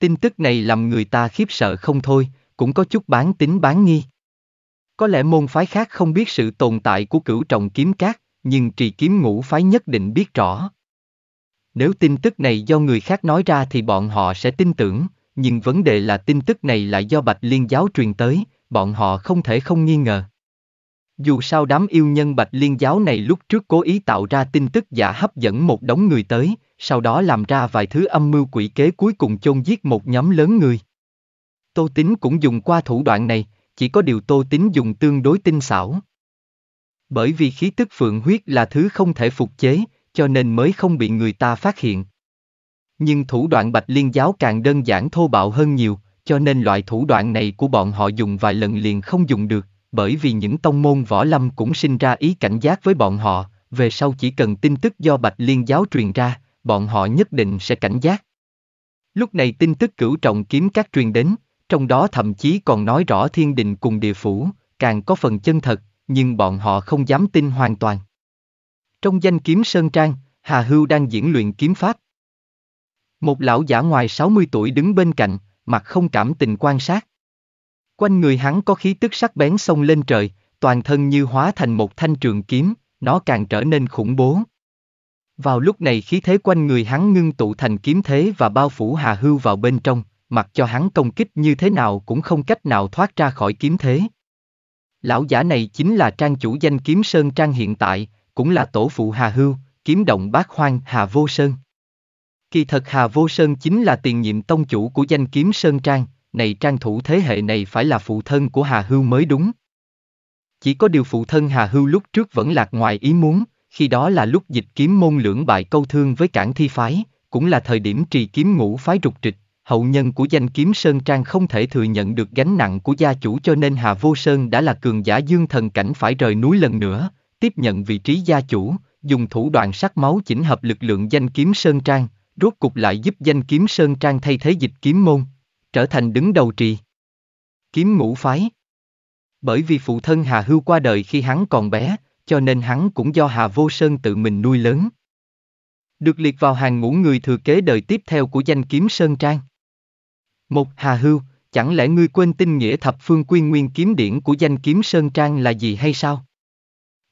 Tin tức này làm người ta khiếp sợ không thôi, cũng có chút bán tính bán nghi. Có lẽ môn phái khác không biết sự tồn tại của cửu trọng kiếm cát, nhưng trì kiếm ngũ phái nhất định biết rõ. Nếu tin tức này do người khác nói ra thì bọn họ sẽ tin tưởng, nhưng vấn đề là tin tức này lại do Bạch Liên giáo truyền tới, bọn họ không thể không nghi ngờ. Dù sao đám yêu nhân Bạch Liên giáo này lúc trước cố ý tạo ra tin tức giả hấp dẫn một đống người tới, sau đó làm ra vài thứ âm mưu quỷ kế cuối cùng chôn giết một nhóm lớn người. Tô Tín cũng dùng qua thủ đoạn này, chỉ có điều Tô Tín dùng tương đối tinh xảo. Bởi vì khí tức phượng huyết là thứ không thể phục chế, cho nên mới không bị người ta phát hiện. Nhưng thủ đoạn bạch liên giáo càng đơn giản thô bạo hơn nhiều, cho nên loại thủ đoạn này của bọn họ dùng vài lần liền không dùng được, bởi vì những tông môn võ lâm cũng sinh ra ý cảnh giác với bọn họ, về sau chỉ cần tin tức do bạch liên giáo truyền ra, bọn họ nhất định sẽ cảnh giác. Lúc này tin tức cửu trọng kiếm các truyền đến, trong đó thậm chí còn nói rõ thiên đình cùng địa phủ, càng có phần chân thật, nhưng bọn họ không dám tin hoàn toàn. Trong danh kiếm Sơn Trang, Hà Hưu đang diễn luyện kiếm pháp. Một lão giả ngoài 60 tuổi đứng bên cạnh, mặt không cảm tình quan sát. Quanh người hắn có khí tức sắc bén sông lên trời, toàn thân như hóa thành một thanh trường kiếm, nó càng trở nên khủng bố, vào lúc này khí thế quanh người hắn ngưng tụ thành kiếm thế và bao phủ Hà Hưu vào bên trong, mặc cho hắn công kích như thế nào cũng không cách nào thoát ra khỏi kiếm thế. Lão giả này chính là trang chủ danh kiếm Sơn Trang hiện tại, cũng là tổ phụ Hà Hưu, kiếm động bác hoang Hà Vô Sơn. Kỳ thật Hà Vô Sơn chính là tiền nhiệm tông chủ của danh kiếm Sơn Trang, này trang thủ thế hệ này phải là phụ thân của Hà Hưu mới đúng. Chỉ có điều phụ thân Hà Hưu lúc trước vẫn lạc ngoài ý muốn, khi đó là lúc dịch kiếm môn lưỡng bại câu thương với cản thi phái, cũng là thời điểm trì kiếm ngũ phái rục trịch, hậu nhân của danh kiếm Sơn Trang không thể thừa nhận được gánh nặng của gia chủ cho nên Hà Vô Sơn đã là cường giả dương thần cảnh phải rời núi lần nữa, tiếp nhận vị trí gia chủ, dùng thủ đoạn sắc máu chỉnh hợp lực lượng danh kiếm Sơn Trang, rốt cục lại giúp danh kiếm Sơn Trang thay thế dịch kiếm môn, trở thành đứng đầu trì. Kiếm ngũ phái Bởi vì phụ thân Hà Hưu qua đời khi hắn còn bé, cho nên hắn cũng do Hà Vô Sơn tự mình nuôi lớn. Được liệt vào hàng ngũ người thừa kế đời tiếp theo của danh kiếm Sơn Trang. Một Hà Hưu, chẳng lẽ ngươi quên tinh nghĩa thập phương quy nguyên kiếm điển của danh kiếm Sơn Trang là gì hay sao?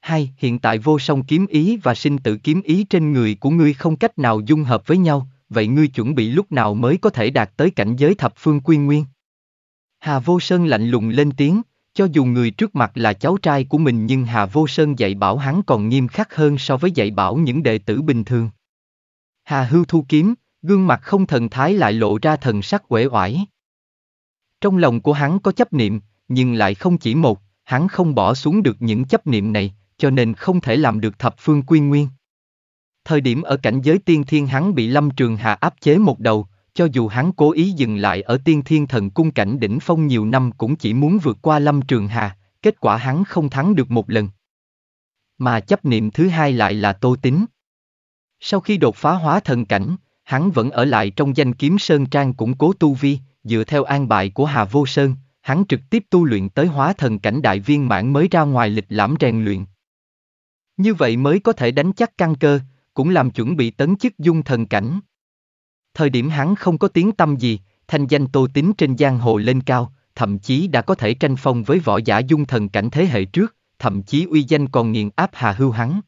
Hai, hiện tại vô song kiếm ý và sinh tử kiếm ý trên người của ngươi không cách nào dung hợp với nhau, vậy ngươi chuẩn bị lúc nào mới có thể đạt tới cảnh giới thập phương quy nguyên? Hà Vô Sơn lạnh lùng lên tiếng, cho dù người trước mặt là cháu trai của mình nhưng Hà Vô Sơn dạy bảo hắn còn nghiêm khắc hơn so với dạy bảo những đệ tử bình thường. Hà Hưu thu kiếm, gương mặt không thần thái lại lộ ra thần sắc uể oải. Trong lòng của hắn có chấp niệm, nhưng lại không chỉ một, hắn không bỏ xuống được những chấp niệm này, cho nên không thể làm được thập phương quy nguyên. Thời điểm ở cảnh giới tiên thiên hắn bị Lâm Trường Hà áp chế một đầu, cho dù hắn cố ý dừng lại ở tiên thiên thần cung cảnh đỉnh phong nhiều năm cũng chỉ muốn vượt qua lâm trường hà, kết quả hắn không thắng được một lần. Mà chấp niệm thứ hai lại là tô tính. Sau khi đột phá hóa thần cảnh, hắn vẫn ở lại trong danh kiếm Sơn Trang củng cố tu vi, dựa theo an bài của Hà Vô Sơn, hắn trực tiếp tu luyện tới hóa thần cảnh đại viên mãn mới ra ngoài lịch lãm rèn luyện. Như vậy mới có thể đánh chắc căn cơ, cũng làm chuẩn bị tấn chức dung thần cảnh. Thời điểm hắn không có tiếng tâm gì, thanh danh tô tính trên giang hồ lên cao, thậm chí đã có thể tranh phong với võ giả dung thần cảnh thế hệ trước, thậm chí uy danh còn nghiền áp Hà Hưu hắn.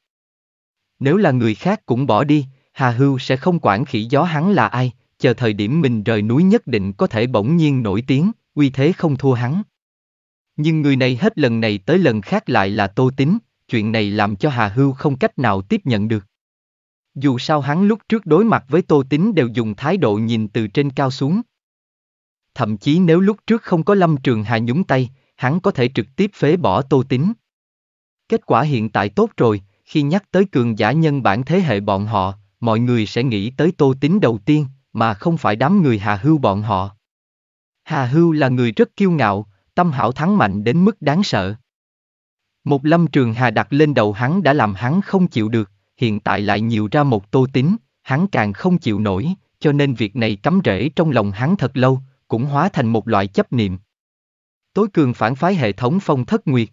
Nếu là người khác cũng bỏ đi, Hà Hưu sẽ không quản khỉ gió hắn là ai, chờ thời điểm mình rời núi nhất định có thể bỗng nhiên nổi tiếng, uy thế không thua hắn. Nhưng người này hết lần này tới lần khác lại là tô tính, chuyện này làm cho Hà Hưu không cách nào tiếp nhận được. Dù sao hắn lúc trước đối mặt với Tô tính đều dùng thái độ nhìn từ trên cao xuống. Thậm chí nếu lúc trước không có Lâm Trường Hà nhúng tay, hắn có thể trực tiếp phế bỏ Tô tính. Kết quả hiện tại tốt rồi, khi nhắc tới cường giả nhân bản thế hệ bọn họ, mọi người sẽ nghĩ tới Tô tính đầu tiên, mà không phải đám người Hà Hưu bọn họ. Hà Hưu là người rất kiêu ngạo, tâm hảo thắng mạnh đến mức đáng sợ. Một lâm trường hà đặt lên đầu hắn đã làm hắn không chịu được, hiện tại lại nhiều ra một tô tính, hắn càng không chịu nổi, cho nên việc này cắm rễ trong lòng hắn thật lâu, cũng hóa thành một loại chấp niệm. Tối cường phản phái hệ thống phong thất nguyệt.